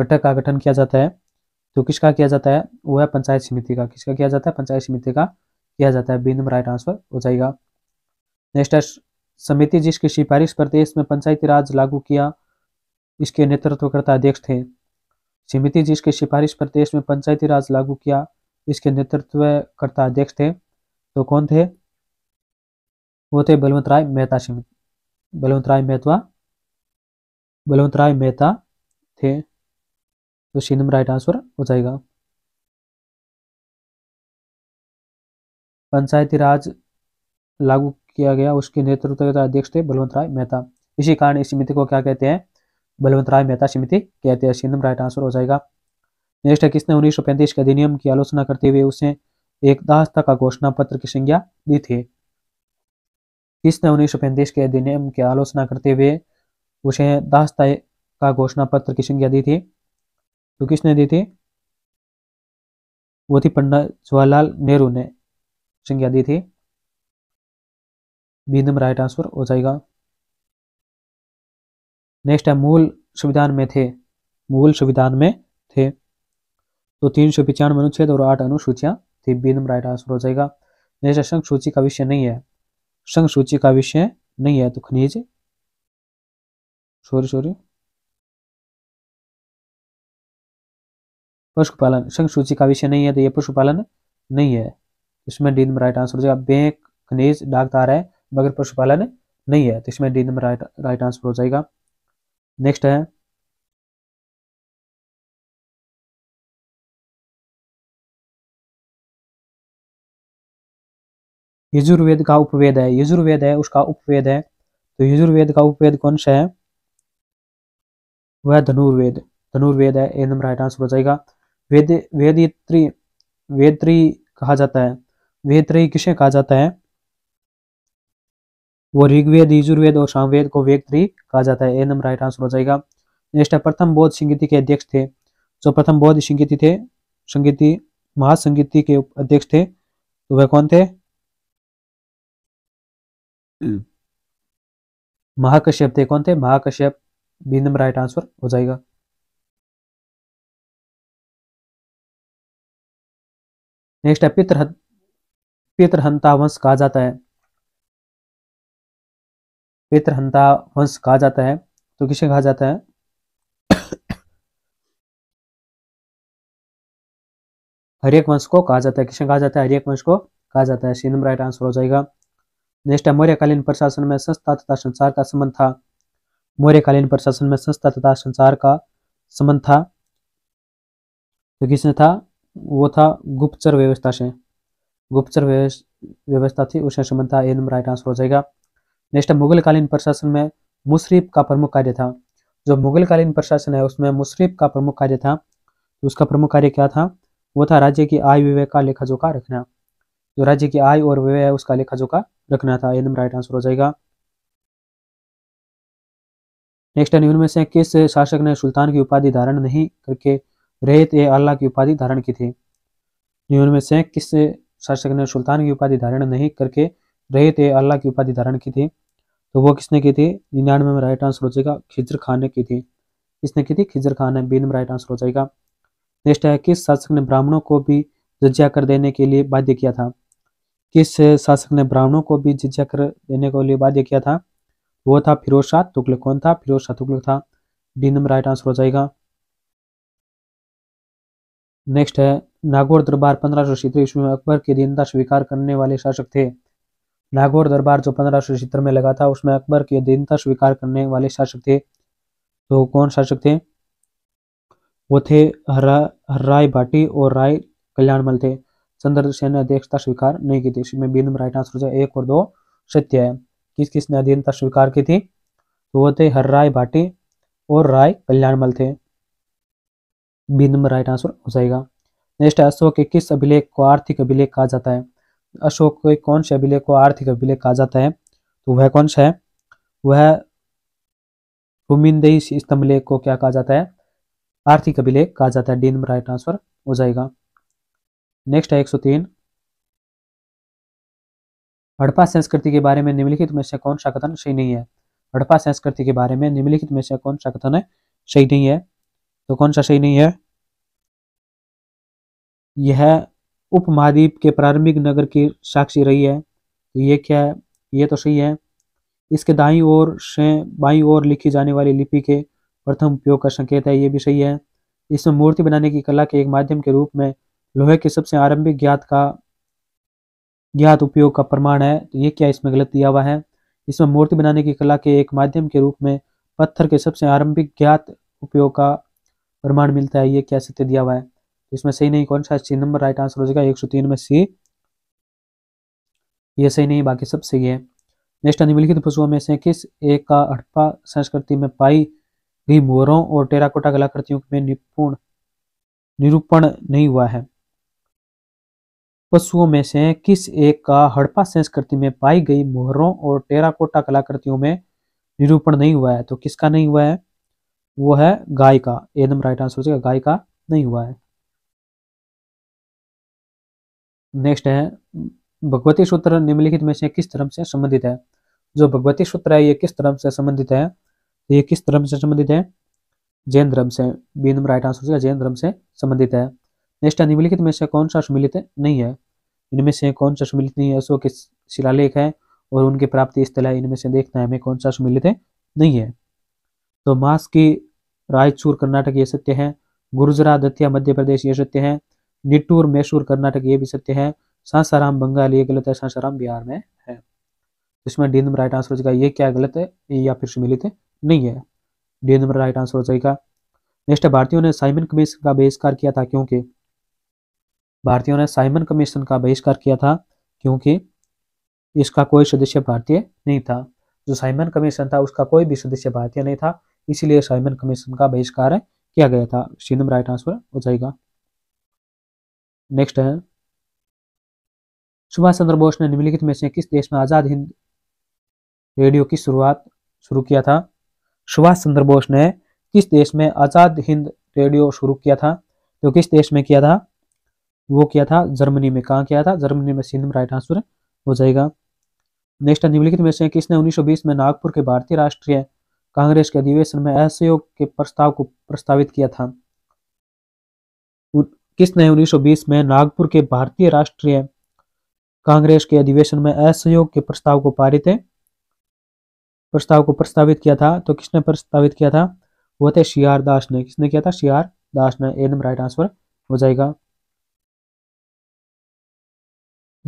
घटक का गठन किया जाता है तो किसका किया जाता है वो है पंचायत समिति का किसका किया जाता है पंचायत समिति का किया जाता है बिंदम राइट आंसर हो जाएगा नेक्स्ट है समिति जिसकी सिफारिश पर देश में पंचायती राज लागू किया इसके नेतृत्वकर्ता अध्यक्ष थे समिति जिसकी सिफारिश पर देश में पंचायती राज लागू किया इसके नेतृत्वकर्ता अध्यक्ष थे तो कौन थे वो थे बलवंत राय मेहता समिति बलवंतराय मेहतवा बलवंतराय मेहता थे तो सी नंबर राइट आंसर हो जाएगा पंचायती राज लागू किया गया उसके नेतृत्व के अध्यक्ष थे बलवंत राय मेहता इसी कारण इस समिति को क्या कहते हैं बलवंत राय मेहता समिति कहते हैं सी नंबर राइट आंसर हो जाएगा नेक्स्ट है किसने उन्नीस के अधिनियम की आलोचना करते हुए उसे एक दास्ता का घोषणा पत्र की संज्ञा दी थी इसने उन्नीस सौ पैंतीस के अधिनियम की आलोचना करते हुए उसे दास्ता का घोषणा पत्र की संज्ञा दी थी तो किसने दी थी वो थी पंडित जवाहरलाल नेहरू ने संज्ञा दी थी बीदम राइट आंसर हो जाएगा नेक्स्ट है मूल संविधान में थे मूल संविधान में थे तो तीन सौ पिचानवे अनुच्छेद और आठ अनुसूचियां थी बीदम राइट आंसर हो जाएगा नेक्स्ट संघ सूची का विषय नहीं है संघ सूची का विषय नहीं है तो खनिज सॉरी सॉरी पशुपालन संघ सूची का विषय नहीं है तो ये पशुपालन नहीं है इसमें डी नंबर राइट आंसर हो जाएगा बैंक खनिज तार तो है मगर पशुपालन नहीं है तो इसमें डी नंबर राइट आंसर हो जाएगा नेक्स्ट है यजुर्वेद का उपवेद है यजुर्वेद है उसका उपवेद है तो यजुर्वेद का उपवेद कौन सा है वह धनुर्वेद धनुर्वेद है ए नंबर राइट आंसर हो जाएगा वेद वेदित्री वेत्री कहा जाता है वेत्री किसे कहा जाता है वो ऋग्वेद यजुर्वेद और सामवेद को वेत्री कहा जाता है ए नंबर राइट आंसर हो जाएगा नेक्स्ट है प्रथम बौद्ध संगीति के अध्यक्ष थे जो प्रथम बौद्ध संगीति थे संगीति महासंगीति के अध्यक्ष थे तो वह कौन थे महाकश्यप थे कौन थे Mahakashyap B number right answer हो जाएगा नेक्स्ट है पितृ पितृहंता वंश कहा जाता है पितृहंता वंश कहा जाता है तो किसे कहा जाता है हरियक वंश को कहा जाता है किसे कहा जाता है हरियक वंश को कहा जाता है सी नंबर राइट आंसर हो जाएगा नेक्स्ट मौर्यकालीन प्रशासन में संस्था तथा संसार का संबंध था मौर्यकालीन प्रशासन में संस्था तथा संसार का संबंध था तो किसने था वो था गुप्तचर व्यवस्था से गुप्तचर व्यवस्था थी उससे संबंध था ए नंबर राइट आंसर हो जाएगा नेक्स्ट है मुगलकालीन प्रशासन में मुशरीफ का प्रमुख कार्य था जो मुगलकालीन प्रशासन है उसमें मुशरीफ का प्रमुख कार्य था तो उसका प्रमुख कार्य क्या था वो था राज्य की आय व्यय का लेखा जोखा रखना जो राज्य की आय और व्यय है उसका लेखा जोखा रखना था एकदम राइट आंसर हो जाएगा नेक्स्ट है निम्न में से किस शासक ने सुल्तान की उपाधि धारण नहीं करके रेत ए अल्लाह की उपाधि धारण की थी निम्न में से किस शासक ने सुल्तान की उपाधि धारण नहीं करके रेत ए अल्लाह की उपाधि धारण की थी तो वो किसने की थी निन्यानवे में राइट आंसर हो जाएगा खिजर खान ने की थी किसने की थी खिजर खान ने बीन में राइट आंसर हो जाएगा नेक्स्ट है किस शासक ने ब्राह्मणों को भी जज्जा कर देने के लिए बाध्य किया था किस शासक ने ब्राह्मणों को भी जिज्ञा कर देने के लिए बाध्य किया था वो था फिरोज शाह तुगलक कौन था फिरोज शाह तुगलक था डी नंबर राइट आंसर हो जाएगा नेक्स्ट है नागौर दरबार पंद्रह सौ छिहत्तर ईस्वी में अकबर की दीनता स्वीकार करने वाले शासक थे नागौर दरबार जो पंद्रह सौ छिहत्तर में लगा था उसमें अकबर की अधीनता स्वीकार करने वाले शासक थे तो कौन शासक थे वो थे हरा राय भाटी और राय कल्याणमल थे चंद्र सेन ने अध्यक्षता स्वीकार नहीं की थी इसमें बी नंबर राइट आंसर एक और दो सत्य है किस किस ने अधीनता स्वीकार की थी तो वो थे हर राय भाटी और राय कल्याणमल थे बी नंबर राइट आंसर हो जाएगा नेक्स्ट है अशोक के किस अभिलेख को आर्थिक अभिलेख कहा जाता है अशोक के कौन से अभिलेख को आर्थिक अभिलेख कहा जाता है तो वह कौन सा है वह स्तंभ लेख को क्या कहा जाता है आर्थिक अभिलेख कहा जाता है डी नंबर राइट आंसर हो जाएगा नेक्स्ट है एक सौ तीन हड़प्पा संस्कृति के बारे में निम्नलिखित में से कौन सा कथन सही नहीं है हड़प्पा संस्कृति के बारे में निम्नलिखित में से कौन सा कथन है सही नहीं है तो कौन सा सही नहीं है यह उपमहाद्वीप के प्रारंभिक नगर की साक्षी रही है तो ये क्या है ये तो सही है इसके दाई ओर से बाई ओर लिखी जाने वाली लिपि के प्रथम उपयोग का संकेत है ये भी सही है इसमें मूर्ति बनाने की कला के एक माध्यम के रूप में लोहे के सबसे आरंभिक ज्ञात का ज्ञात उपयोग का प्रमाण है तो ये क्या इसमें गलत दिया हुआ है इसमें मूर्ति बनाने की कला के एक माध्यम के रूप में पत्थर के सबसे आरंभिक ज्ञात उपयोग का प्रमाण मिलता है ये क्या सत्य दिया हुआ है तो इसमें सही नहीं कौन सा सी नंबर राइट आंसर हो जाएगा एक सौ तीन में सी ये सही नहीं बाकी सब सही है नेक्स्ट निम्नलिखित पशुओं में से किस एक का हड़प्पा संस्कृति में पाई गई मोरों और टेराकोटा कलाकृतियों में निपुण निरूपण नहीं हुआ है पशुओं में से किस एक का हड़प्पा संस्कृति में पाई गई मोहरों और टेराकोटा कलाकृतियों में निरूपण नहीं हुआ है तो किसका नहीं हुआ है वो है गाय का एकदम राइट आंसर हो जाएगा गाय का नहीं हुआ है नेक्स्ट है भगवती सूत्र निम्नलिखित में से किस धर्म से संबंधित है जो भगवती सूत्र है ये किस धर्म से संबंधित है तो ये किस धर्म से संबंधित है जैन धर्म से बी नंबर राइट आंसर हो जाएगा जैन धर्म से संबंधित है नेक्स्ट निम्नलिखित में से कौन सा सम्मिलित नहीं है इनमें से कौन सा सम्मिलित नहीं है अशोक शिलालेख है और उनके प्राप्ति स्थल है इनमें से देखना है हमें कौन सा सम्मिलित नहीं है तो मास की रायचूर कर्नाटक ये सत्य है गुर्जरा दतिया मध्य प्रदेश ये सत्य है निट्टूर मैसूर कर्नाटक ये भी सत्य है सासाराम बंगाल ये गलत है सासाराम बिहार में है इसमें डी नंबर राइट आंसर हो जाएगा ये क्या गलत है या फिर सम्मिलित नहीं है डी नंबर राइट आंसर हो जाएगा नेक्स्ट भारतीयों ने साइमन कमीज का बहिष्कार किया था क्योंकि भारतीयों ने साइमन कमीशन का बहिष्कार किया था क्योंकि इसका कोई सदस्य भारतीय नहीं था जो साइमन कमीशन था उसका कोई भी सदस्य भारतीय नहीं था इसीलिए साइमन कमीशन का बहिष्कार किया गया था सी राइट आंसर हो जाएगा नेक्स्ट है सुभाष चंद्र बोस ने निम्नलिखित में से किस देश में आजाद हिंद रेडियो की शुरुआत शुरू किया था सुभाष चंद्र बोस ने किस देश में आजाद हिंद रेडियो शुरू किया था तो किस देश में किया था वो किया था जर्मनी में कहा किया था जर्मनी में सिंधम राइट आंसर हो जाएगा नेक्स्ट निम्नलिखित में से किसने 1920 में नागपुर के भारतीय राष्ट्रीय कांग्रेस के अधिवेशन में असहयोग के प्रस्ताव को प्रस्तावित किया था किसने 1920 में नागपुर के भारतीय राष्ट्रीय कांग्रेस के अधिवेशन में असहयोग के प्रस्ताव को पारित प्रस्ताव को प्रस्तावित किया था तो किसने प्रस्तावित किया था वो थे सी आर दास ने किसने किया था सी आर दास ने ए राइट आंसर हो जाएगा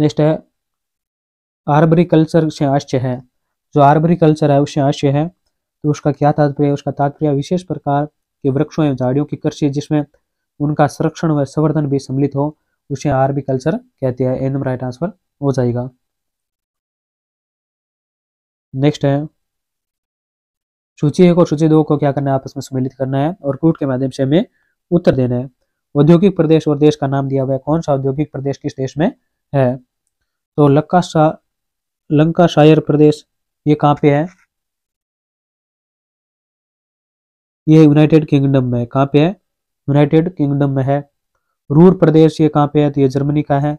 नेक्स्ट है आर्बरी कल्चर से आश्चर्य है जो आर्बरी कल्चर है उससे आश्चर्य है तो उसका क्या तात्पर्य उसका तात्पर्य विशेष प्रकार के वृक्षों एवं झाड़ियों की कृषि जिसमें उनका संरक्षण व संवर्धन भी सम्मिलित हो उसे आर्बी कल्चर कहते हैं एनम राइट आंसर हो जाएगा नेक्स्ट है सूची एक और सूची दो को क्या करना है आपस में सम्मिलित करना है और कूट के माध्यम से हमें उत्तर देना है औद्योगिक प्रदेश और देश का नाम दिया हुआ है कौन सा औद्योगिक प्रदेश किस देश में है तो लक्का सा लंका शायर प्रदेश ये कहाँ पे है ये यूनाइटेड किंगडम में कहाँ पे है यूनाइटेड किंगडम में है रूर प्रदेश ये कहाँ पे है तो ये जर्मनी का है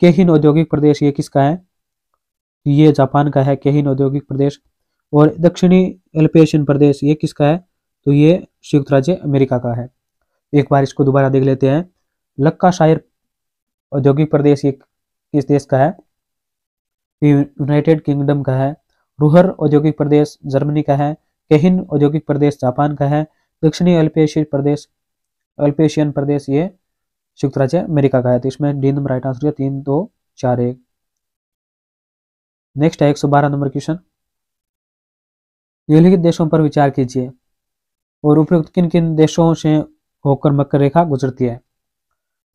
केहिन औद्योगिक प्रदेश ये किसका है ये जापान का है केहिन औद्योगिक प्रदेश और दक्षिणी एल्पेशियन प्रदेश ये किसका है तो ये संयुक्त राज्य अमेरिका का है एक बार इसको दोबारा देख लेते हैं लक्का शायर औद्योगिक प्रदेश ये किस देश का है यूनाइटेड किंगडम का है रूहर औद्योगिक प्रदेश जर्मनी का है केहिन औद्योगिक प्रदेश जापान का है दक्षिणी अल्पेशियन प्रदेश अल्पेशियन प्रदेश ये संयुक्त राज्य अमेरिका का है तो इसमें डी नंबर राइट आंसर है तीन दो चार एक नेक्स्ट है एक सौ बारह नंबर क्वेश्चन निम्नलिखित देशों पर विचार कीजिए और उपयुक्त किन किन देशों से होकर मकर रेखा गुजरती है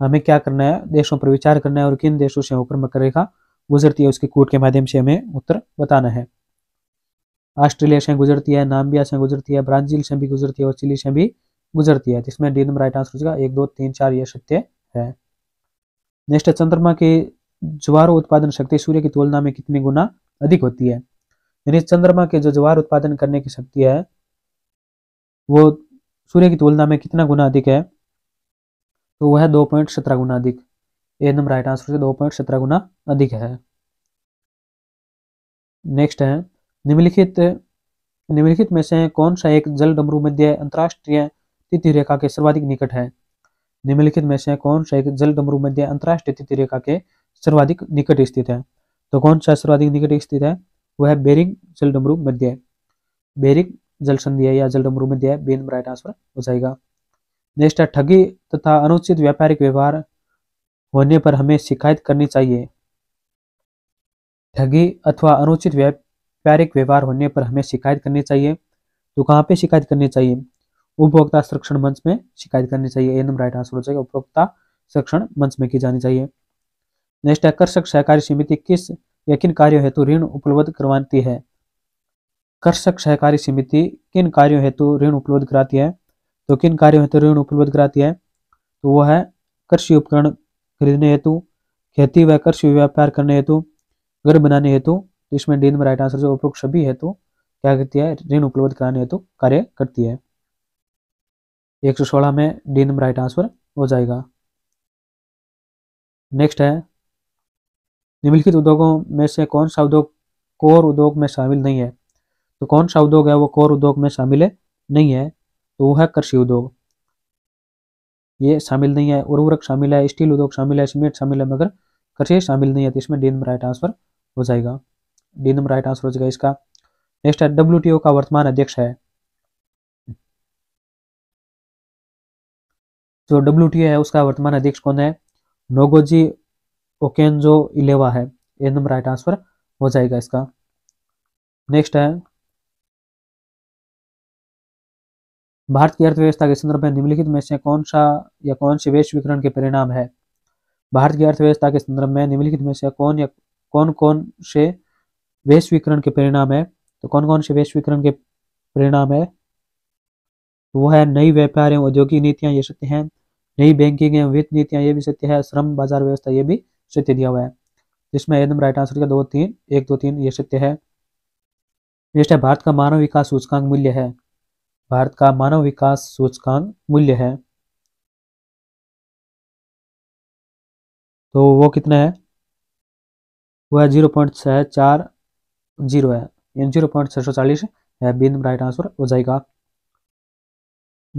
हमें क्या करना है देशों पर विचार करना है और किन देशों से होकर मकर रेखा गुजरती है उसके कोड के माध्यम से हमें उत्तर बताना है ऑस्ट्रेलिया से गुजरती है नाम्बिया से गुजरती है ब्राजील से भी गुजरती है और चिली से भी गुजरती है जिसमें डी नंबर राइट आंसर एक दो तीन चार यह सत्य है नेक्स्ट चंद्रमा के ज्वार उत्पादन शक्ति सूर्य की तुलना में कितने गुना अधिक होती है यानी चंद्रमा के जो ज्वार उत्पादन करने की शक्ति है वो सूर्य की तुलना में कितना गुना अधिक है तो वह दो पॉइंट सत्रह गुना अधिक ए एकदम राइट आंसर से दो पॉइंट सत्रह गुना अधिक है नेक्स्ट है निम्नलिखित निम्नलिखित में से कौन सा एक जल डमरू मध्य अंतर्राष्ट्रीय तिथि रेखा के सर्वाधिक निकट है निम्नलिखित में से कौन सा एक जल डमरू मध्य अंतर्राष्ट्रीय तिथि रेखा के सर्वाधिक निकट स्थित है तो कौन सा सर्वाधिक निकट स्थित है वह है बेरिंग जल डमरू मध्य बेरिंग जल संधि या जल डमरू मध्य बेन नंबर राइट आंसर हो जाएगा नेक्स्ट है ठगी तथा अनुचित व्यापारिक व्यवहार होने पर हमें शिकायत करनी चाहिए ठगी अथवा अनुचित व्यापारिक व्यवहार होने पर हमें शिकायत करनी चाहिए तो कहाँ पे शिकायत करनी चाहिए उपभोक्ता संरक्षण मंच में शिकायत करनी चाहिए राइट आंसर हो जाएगा उपभोक्ता संरक्षण मंच में की जानी चाहिए नेक्स्ट आकर्षक सहकारी समिति किस या किन कार्यो हेतु ऋण उपलब्ध करवाती है कर्षक सहकारी समिति किन कार्यों हेतु ऋण उपलब्ध कराती है तो किन कार्यों हेतु ऋण उपलब्ध कराती है तो वह है कृषि उपकरण खरीदने हेतु खेती व कृषि व्यापार करने हेतु घर बनाने हेतु इसमें डी में राइट आंसर जो उपयुक्त सभी हेतु क्या करती है ऋण उपलब्ध कराने हेतु कार्य करती है एक सौ सोलह में डी नंबर राइट आंसर हो जाएगा नेक्स्ट है निम्नलिखित उद्योगों में से कौन सा उद्योग कोर उद्योग में शामिल नहीं है तो कौन सा उद्योग है वो कोर उद्योग में शामिल नहीं है तो वह है कृषि उद्योग ये शामिल नहीं है उर्वरक शामिल है स्टील उद्योग शामिल है सीमेंट शामिल है मगर कृषि शामिल नहीं है तो इसमें डी नंबर राइट आंसर हो जाएगा डी नंबर राइट आंसर हो जाएगा इसका नेक्स्ट है डब्ल्यू का वर्तमान अध्यक्ष है जो डब्ल्यू है उसका वर्तमान अध्यक्ष कौन है नोगोजी ओकेंजो इलेवा है ए नंबर राइट आंसर हो जाएगा इसका नेक्स्ट है भारत की अर्थव्यवस्था के संदर्भ में निम्नलिखित में से कौन सा या कौन से वैश्वीकरण के परिणाम है भारत की अर्थव्यवस्था के संदर्भ में निम्नलिखित में से कौन या कौन कौन से वैश्वीकरण के परिणाम है तो कौन कौन से वैश्वीकरण के परिणाम है तो वो है नई व्यापार एवं औद्योगिक नीतियां ये सत्य हैं नई बैंकिंग एवं वित्त नीतियां ये भी सत्य है श्रम बाजार व्यवस्था ये भी सत्य दिया हुआ है जिसमें एकदम राइट आंसर दो तीन एक दो तीन ये सत्य है नेक्स्ट है भारत का मानव विकास सूचकांक मूल्य है भारत का मानव विकास सूचकांक मूल्य है तो वो कितना है वह जीरो पॉइंट छः चार जीरो है जीरो पॉइंट छः सौ चालीस है बिंद राइट आंसर हो जाएगा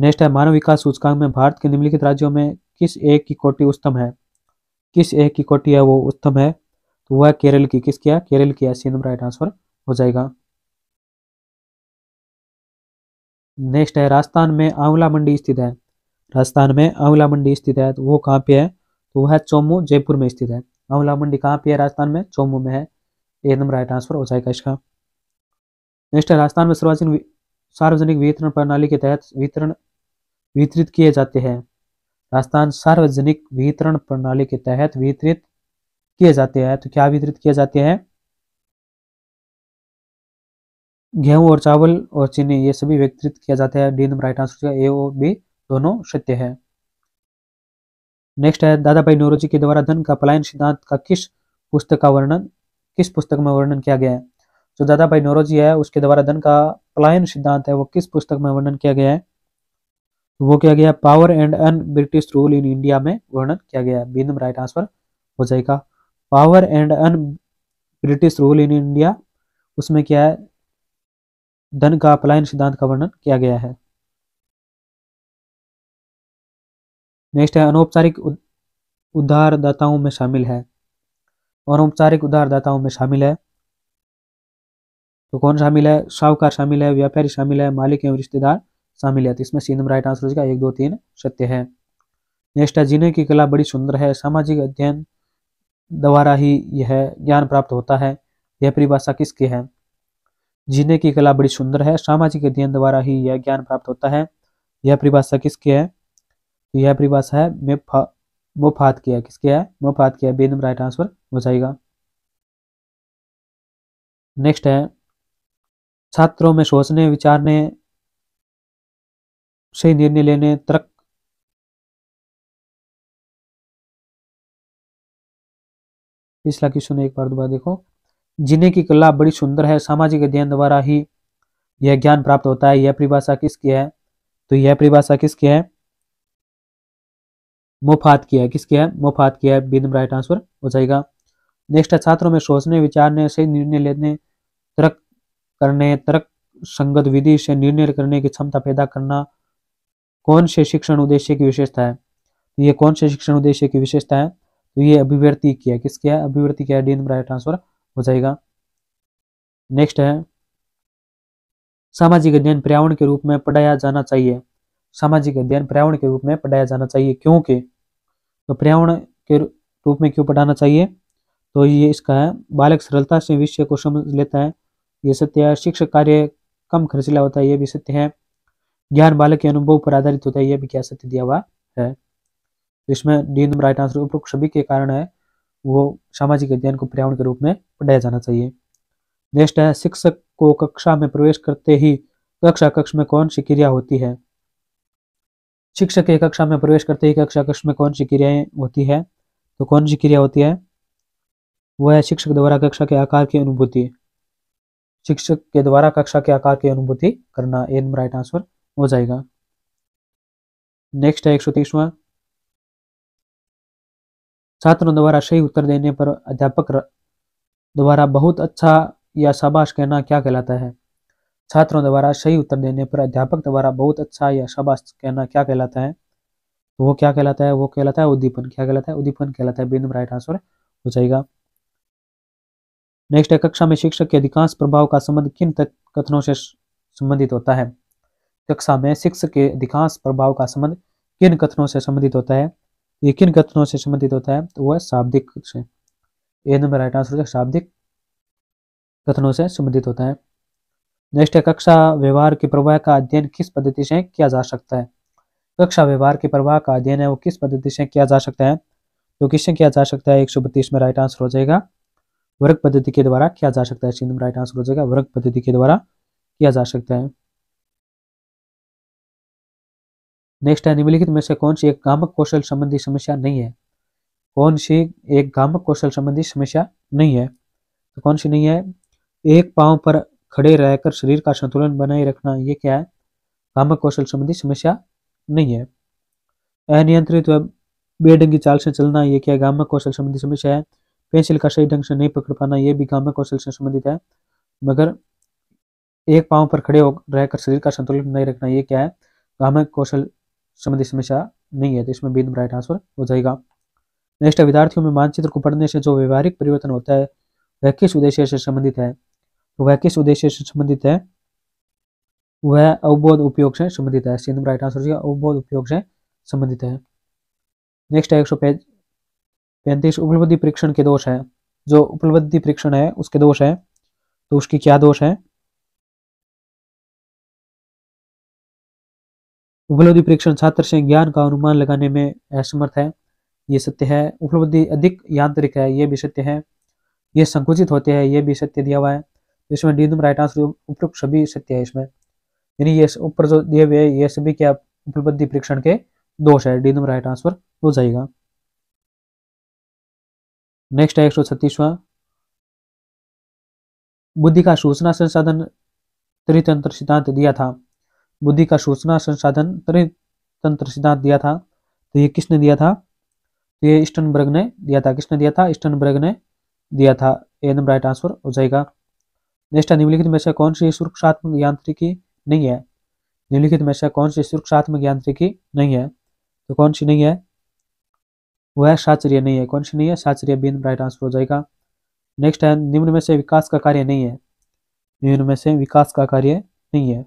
नेक्स्ट है मानव विकास सूचकांक में भारत के निम्नलिखित राज्यों में किस एक की कोटि उत्तम है किस एक की कोटि है वो उत्तम है तो वह केरल की किसकी है केरल की है सी राइट आंसर हो जाएगा नेक्स्ट है राजस्थान में आंवला मंडी स्थित है राजस्थान में आंवला मंडी स्थित है तो वो कहाँ पे है तो वह चोमू जयपुर में स्थित है आंवला मंडी कहाँ पे है राजस्थान में चोमू में है एक नंबर राइट आंसर हो जाएगा इसका नेक्स्ट है राजस्थान में सार्वजनिक सार्वजनिक वितरण प्रणाली के तहत वितरण वितरित किए जाते हैं राजस्थान सार्वजनिक वितरण प्रणाली के तहत वितरित किए जाते हैं तो क्या वितरित किए जाते हैं गेहूं और चावल और चीनी ये सभी वितरित किया जाता है D number right answer A और बी दोनों सत्य है नेक्स्ट है दादा भाई नोरोजी के द्वारा धन का पलायन सिद्धांत का किस पुस्तक का वर्णन किस पुस्तक में वर्णन किया गया है जो दादा भाई नोरोजी है उसके द्वारा धन का पलायन सिद्धांत है वो किस पुस्तक में वर्णन किया गया है वो किया गया power and un British rule in India में वर्णन किया गया है बी नंबर राइट आंसर हो जाएगा power and un British rule in India उसमें क्या है धन का पलायन सिद्धांत का वर्णन किया गया है नेक्स्ट है अनौपचारिक उधारदाताओं में शामिल है अनौपचारिक उदारदाताओं में शामिल है तो कौन शामिल है साहूकार शामिल है व्यापारी शामिल है मालिक एवं रिश्तेदार शामिल है तो इसमें सी नंबर राइट आंसर का एक दो तीन सत्य है नेक्स्ट है जीने की कला बड़ी सुंदर है सामाजिक अध्ययन द्वारा ही यह ज्ञान प्राप्त होता है यह परिभाषा किसकी है जीने की कला बड़ी सुंदर है सामाजिक अध्ययन द्वारा ही यह ज्ञान प्राप्त होता है यह परिभाषा किसकी है यह परिभाषा है मुफात किया किसकी है मुफात किया है राइट आंसर हो जाएगा नेक्स्ट है छात्रों में सोचने विचारने सही निर्णय लेने तर्क पिछला क्वेश्चन एक बार दोबारा देखो जीने की कला बड़ी सुंदर है सामाजिक अध्ययन द्वारा ही यह ज्ञान प्राप्त होता है यह परिभाषा किसकी है तो यह परिभाषा किसकी है मुफात की है किसकी है मुफात की है बिंदम राइट आंसर हो जाएगा नेक्स्ट है छात्रों में सोचने विचारने से निर्णय लेने तर्क करने तर्क संगत विधि से निर्णय करने की क्षमता पैदा करना कौन से शिक्षण उद्देश्य की विशेषता है तो ये कौन से शिक्षण उद्देश्य की विशेषता है तो ये अभिव्यक्ति की है किसकी है अभिव्यक्ति क्या है डी नंबर आंसर हो जाएगा नेक्स्ट है सामाजिक अध्ययन पर्यावरण के रूप में पढ़ाया जाना चाहिए सामाजिक अध्ययन पर्यावरण के रूप में पढ़ाया जाना चाहिए क्योंकि तो पर्यावरण के रूप में क्यों पढ़ाना चाहिए तो ये इसका है बालक सरलता से विषय को समझ लेता है ये सत्य है शिक्षक कार्य कम खर्चीला होता है ये भी सत्य है ज्ञान बालक के अनुभव पर आधारित होता है यह भी क्या सत्य दिया हुआ है तो इसमें डी नंबर राइट आंसर उपरोक्त सभी के कारण है वो सामाजिक अध्ययन को पर्यावरण के रूप में पढ़ाया जाना चाहिए नेक्स्ट है शिक्षक को कक्षा में प्रवेश करते ही कक्षा कक्ष में कौन सी क्रिया होती है शिक्षक के कक्षा में प्रवेश करते ही कक्षा कक्ष में कौन सी क्रियाएं होती है तो कौन सी क्रिया होती है वह है शिक्षक द्वारा कक्षा के आकार की अनुभूति शिक्षक के द्वारा कक्षा के आकार की अनुभूति करना एन राइट आंसर हो जाएगा नेक्स्ट है एक सौ तीसवा छात्रों द्वारा अच्छा सही उत्तर देने पर अध्यापक द्वारा बहुत अच्छा या शाबाश कहना क्या कहलाता है छात्रों द्वारा सही उत्तर देने पर अध्यापक द्वारा बहुत अच्छा या शाबाश कहना क्या कहलाता है वो क्या कहलाता है वो कहलाता है उद्दीपन क्या कहलाता है उद्दीपन कहलाता है बिंदु राइट आंसर हो जाएगा नेक्स्ट है कक्षा में शिक्षक के अधिकांश प्रभाव का संबंध किन कथनों से संबंधित होता है कक्षा में शिक्षक के अधिकांश प्रभाव का संबंध किन कथनों से संबंधित होता है ये किन कथनों से संबंधित होता है तो वह शाब्दिक से ए नंबर राइट आंसर शाब्दिक कथनों से संबंधित होता है नेक्स्ट है कक्षा व्यवहार के प्रवाह का अध्ययन किस पद्धति से किया जा सकता है कक्षा व्यवहार के प्रवाह का अध्ययन है वो किस पद्धति से किया जा सकता है तो किससे किया जा सकता है एक में राइट आंसर हो जाएगा वर्ग पद्धति के द्वारा किया जा सकता है सी नंबर राइट आंसर हो जाएगा वर्ग पद्धति के द्वारा किया जा सकता है नेक्स्ट है निम्नलिखित में से कौन सी एक गामक कौशल संबंधी समस्या नहीं है कौन सी एक गामक कौशल संबंधी समस्या नहीं है तो कौन सी नहीं है एक पांव पर खड़े रहकर शरीर का संतुलन बनाए रखना ये क्या है गामक कौशल संबंधी समस्या नहीं है अनियंत्रित बेडंगी बेढंगी चाल से चलना ये क्या गामक कौशल संबंधी समस्या है पेंसिल का सही ढंग से नहीं पकड़ पाना ये भी गामक कौशल से संबंधित है मगर एक पांव पर खड़े रहकर शरीर का संतुलन बनाए रखना ये क्या है गामक कौशल संबंधित समस्या नहीं है तो इसमें बिंद ब्राइट आंसर हो जाएगा नेक्स्ट है विद्यार्थियों में मानचित्र को पढ़ने से जो व्यवहारिक परिवर्तन होता है वह किस उद्देश्य से संबंधित है तो वह किस उद्देश्य से संबंधित है वह अवबोध उपयोग से संबंधित है सिंध राइट आंसर अवबोध उपयोग से संबंधित है नेक्स्ट है एक सौ पैंतीस उपलब्धि परीक्षण के दोष है जो उपलब्धि परीक्षण है उसके दोष है तो उसकी क्या दोष है उपलब्धि परीक्षण छात्र से ज्ञान का अनुमान लगाने में असमर्थ है ये सत्य है उपलब्धि अधिक यांत्रिक है यह भी सत्य है ये संकुचित होते हैं यह भी सत्य दिया हुआ है इसमें डी नंबर राइट आंसर उपयुक्त सभी सत्य है इसमें यानी ये ऊपर जो दिए हुए ये सभी क्या उपलब्धि परीक्षण के दोष है डी नंबर राइट आंसर हो जाएगा नेक्स्ट है एक सौ छत्तीसवा बुद्धि का सूचना संसाधन त्रितंत्र सिद्धांत दिया था बुद्धि का सूचना संसाधन तंत्र सिद्धांत दिया था तो ये किसने दिया था तो ये ब्रग ने दिया था किसने दिया था स्टनबर्ग ने दिया था ए नंबर राइट आंसर हो जाएगा नेक्स्ट निम्नलिखित में से कौन सी सुरक्षात्मक यांत्रिकी नहीं है निम्नलिखित में से कौन सी सुरक्षात्मक यांत्रिकी नहीं है तो कौन सी नहीं है वह है साचर्य नहीं है कौन सी नहीं है साचर्य बी नंबर राइट आंसर हो जाएगा नेक्स्ट है निम्न में से विकास का कार्य नहीं है निम्न में से विकास का कार्य नहीं है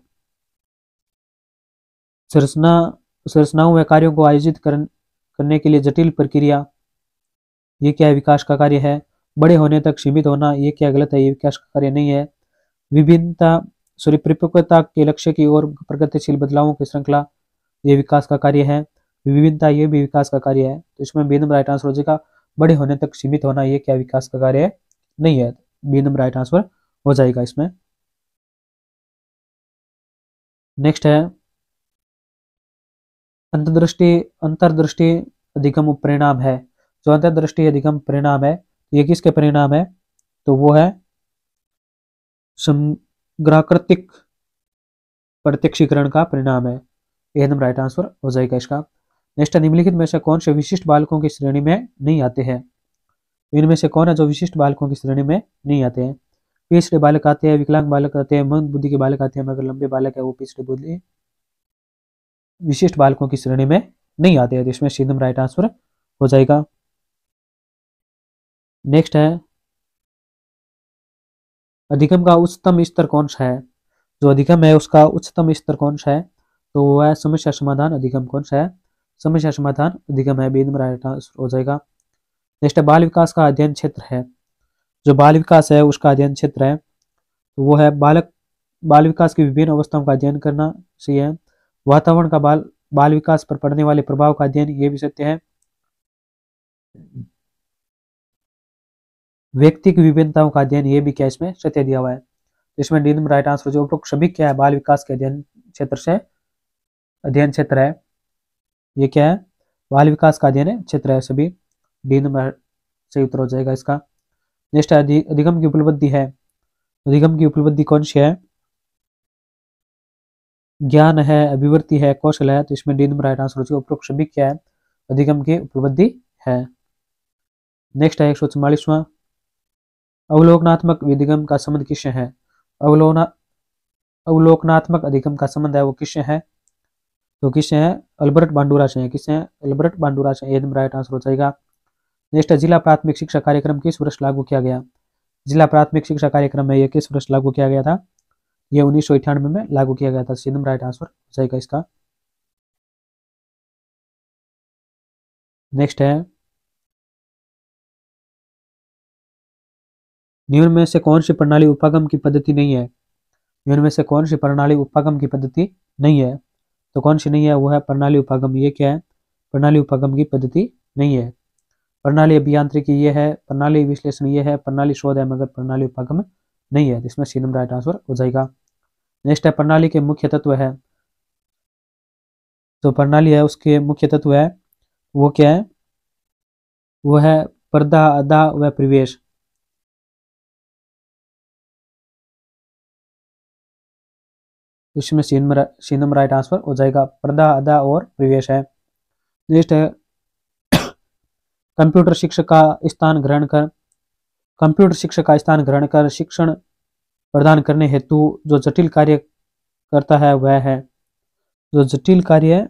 संरचना संरचनाओं व कार्यों को आयोजित कर, करने के लिए जटिल प्रक्रिया ये क्या है विकास का कार्य है बड़े होने तक सीमित होना ये क्या गलत है ये विकास का कार्य नहीं है विभिन्नता सॉरी परिपक्वता के लक्ष्य की ओर प्रगतिशील बदलावों की श्रृंखला ये विकास का कार्य है विभिन्नता ये भी विकास का कार्य है तो इसमें बी नंबर राइट आंसर हो जाएगा बड़े होने तक सीमित होना ये क्या विकास का कार्य है नहीं है बी नंबर राइट आंसर हो जाएगा इसमें नेक्स्ट है अंतर्दृष्टि अंतर्दृष्टि अधिगम परिणाम है जो अंतर्दृष्टि अधिगम परिणाम है तो ये किसके परिणाम है तो वो है संग्राकृतिक प्रत्यक्षीकरण का परिणाम है एकदम राइट आंसर हो जाएगा इसका नेक्स्ट निम्नलिखित में से कौन से विशिष्ट बालकों की श्रेणी में नहीं आते हैं इनमें से कौन है जो विशिष्ट बालकों की श्रेणी में नहीं आते हैं पिछड़े बालक आते हैं विकलांग बालक आते हैं मंद बुद्धि के बालक आते हैं मगर लंबे बालक है वो पिछड़े बुद्धि विशिष्ट बालकों की श्रेणी में नहीं आते हैं तो इसमें सीधम राइट आंसर हो जाएगा नेक्स्ट है अधिगम का उच्चतम स्तर कौन सा है जो अधिगम है उसका उच्चतम स्तर कौन सा है तो वो है समस्या समाधान अधिगम कौन सा है समस्या समाधान अधिगम है बेदम राइट आंसर हो जाएगा नेक्स्ट है बाल विकास का अध्ययन क्षेत्र है जो बाल विकास है उसका अध्ययन क्षेत्र है तो वो है बालक बाल विकास की विभिन्न अवस्थाओं का अध्ययन करना सही है वातावरण का बाल बाल विकास पर पड़ने वाले प्रभाव का अध्ययन ये भी सत्य है व्यक्तिक विभिन्नताओं का अध्ययन ये भी क्या इसमें सत्य दिया हुआ है तो इसमें डीन राइट आंसर जो उपरोक्त सभी क्या है बाल विकास के अध्ययन क्षेत्र से अध्ययन क्षेत्र है ये क्या है बाल विकास का अध्ययन क्षेत्र है सभी डी नंबर सही उत्तर हो जाएगा इसका नेक्स्ट अधिगम की उपलब्धि है अधिगम की उपलब्धि कौन सी है ज्ञान है अभिवृत्ति है कौशल है तो इसमें डी नंबर राइट आंसर उपरोक्त सभी क्या है अधिगम की उपलब्धि है नेक्स्ट है एक सौ चौवालीसवां अवलोकनात्मक विधिगम का संबंध किस है अवलोना अवलोकनात्मक अधिगम का संबंध है वो किस है तो किस है अल्बर्ट बांडूरा से है किससे है अल्बर्ट बांडूरा से ए नंबर राइट आंसर हो जाएगा नेक्स्ट है जिला प्राथमिक शिक्षा कार्यक्रम किस वर्ष लागू किया गया जिला प्राथमिक शिक्षा कार्यक्रम है यह किस वर्ष लागू किया गया था यह उन्नीस में, में लागू किया गया था एकदम राइट आंसर हो जाएगा इसका नेक्स्ट है न्यून में से कौन सी प्रणाली उपागम की पद्धति नहीं है न्यून में से कौन सी प्रणाली उपागम की पद्धति नहीं है तो कौन सी नहीं है वो है प्रणाली उपागम ये क्या है प्रणाली उपागम की पद्धति नहीं है प्रणाली अभियांत्रिकी ये है प्रणाली विश्लेषण ये है प्रणाली शोध है मगर प्रणाली उपागम नहीं है जिसमें सी नंबर राइट आंसर हो जाएगा नेक्स्ट है प्रणाली के मुख्य तत्व है जो तो प्रणाली है उसके मुख्य तत्व है वो क्या है वो है पर्दा अदा व प्रवेश इसमें सी नंबर राइट आंसर हो जाएगा पर्दा अदा और प्रवेश है नेक्स्ट है कंप्यूटर शिक्षक का स्थान ग्रहण कर कंप्यूटर शिक्षक का स्थान ग्रहण कर शिक्षण प्रदान करने हेतु जो जटिल कार्य करता है वह है जो जटिल कार्य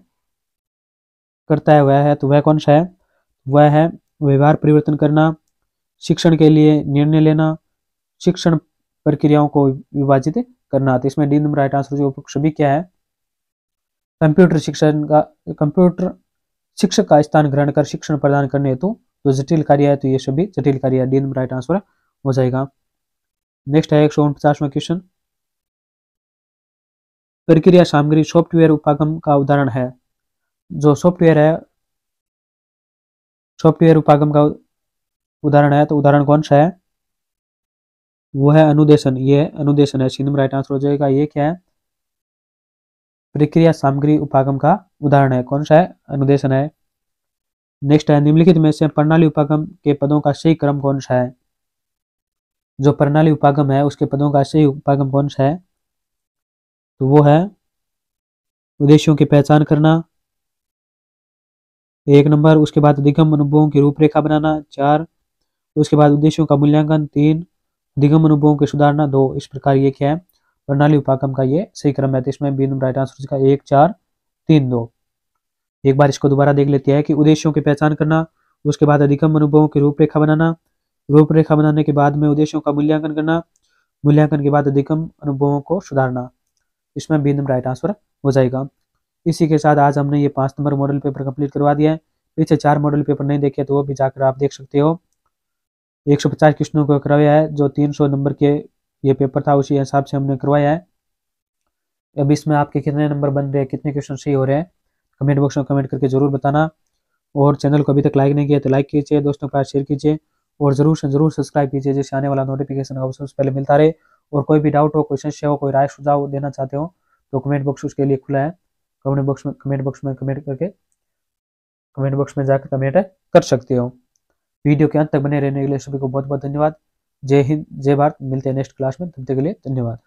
करता है वह है तो वह कौन सा है वह है व्यवहार परिवर्तन करना शिक्षण के लिए निर्णय लेना शिक्षण प्रक्रियाओं को विभाजित करना तो इसमें डी नंबर राइट आंसर जो सभी क्या है कंप्यूटर शिक्षण का कंप्यूटर शिक्षक का स्थान ग्रहण कर शिक्षण प्रदान करने हेतु जो तो जटिल कार्य है तो ये सभी जटिल कार्य डी नंबर राइट आंसर हो जाएगा नेक्स्ट है एक सौ उनपचासवा क्वेश्चन प्रक्रिया सामग्री सॉफ्टवेयर उपागम का उदाहरण है जो सॉफ्टवेयर है सॉफ्टवेयर उपागम का उदाहरण है तो उदाहरण कौन सा है वो है अनुदेशन ये अनुदेशन है सी राइट आंसर हो जाएगा ये क्या है प्रक्रिया सामग्री उपागम का उदाहरण है कौन सा है अनुदेशन है नेक्स्ट है निम्नलिखित में से प्रणाली उपागम के पदों का सही क्रम कौन सा है जो प्रणाली उपागम है उसके पदों का सही उपागम कौन सा है तो वो है उद्देश्यों की पहचान करना एक नंबर उसके बाद अधिगम अनुभवों की रूपरेखा बनाना चार उसके बाद उद्देश्यों का मूल्यांकन तीन अधिगम अनुभवों की सुधारना दो इस प्रकार ये क्या है प्रणाली उपागम का ये सही क्रम है तो इसमें बी नंबर राइट आंसर का एक चार तीन दो एक बार इसको दोबारा देख लेते हैं कि उद्देश्यों की पहचान करना उसके बाद अधिकम अनुभवों की रूपरेखा बनाना रूपरेखा बनाने के बाद में उद्देश्यों का मूल्यांकन करना मूल्यांकन के बाद अधिकम अनुभवों को सुधारना इसमें भी नंबर राइट आंसर हो जाएगा इसी के साथ आज हमने ये पांच नंबर मॉडल पेपर कंप्लीट करवा दिया है पीछे चार मॉडल पेपर नहीं देखे तो वो भी जाकर आप देख सकते हो 150 क्वेश्चनों को करवाया है जो 300 नंबर के ये पेपर था उसी हिसाब से हमने करवाया है अब इसमें आपके कितने नंबर बन रहे हैं कितने क्वेश्चन सही हो रहे हैं कमेंट बॉक्स में कमेंट करके जरूर बताना और चैनल को अभी तक लाइक नहीं किया तो लाइक कीजिए दोस्तों के पास शेयर कीजिए और जरूर से जरूर सब्सक्राइब कीजिए जिससे आने वाला नोटिफिकेशन आपको सबसे पहले मिलता रहे और कोई भी डाउट हो क्वेश्चन हो कोई राय सुझाव देना चाहते हो तो कमेंट बॉक्स उसके लिए खुला है कमेंट बॉक्स में कमेंट बॉक्स में कमेंट करके कमेंट बॉक्स में जाकर कमेंट कर सकते हो वीडियो के अंत तक बने रहने के लिए सभी को बहुत बहुत धन्यवाद जय हिंद जय भारत मिलते हैं नेक्स्ट क्लास में तब तक के लिए धन्यवाद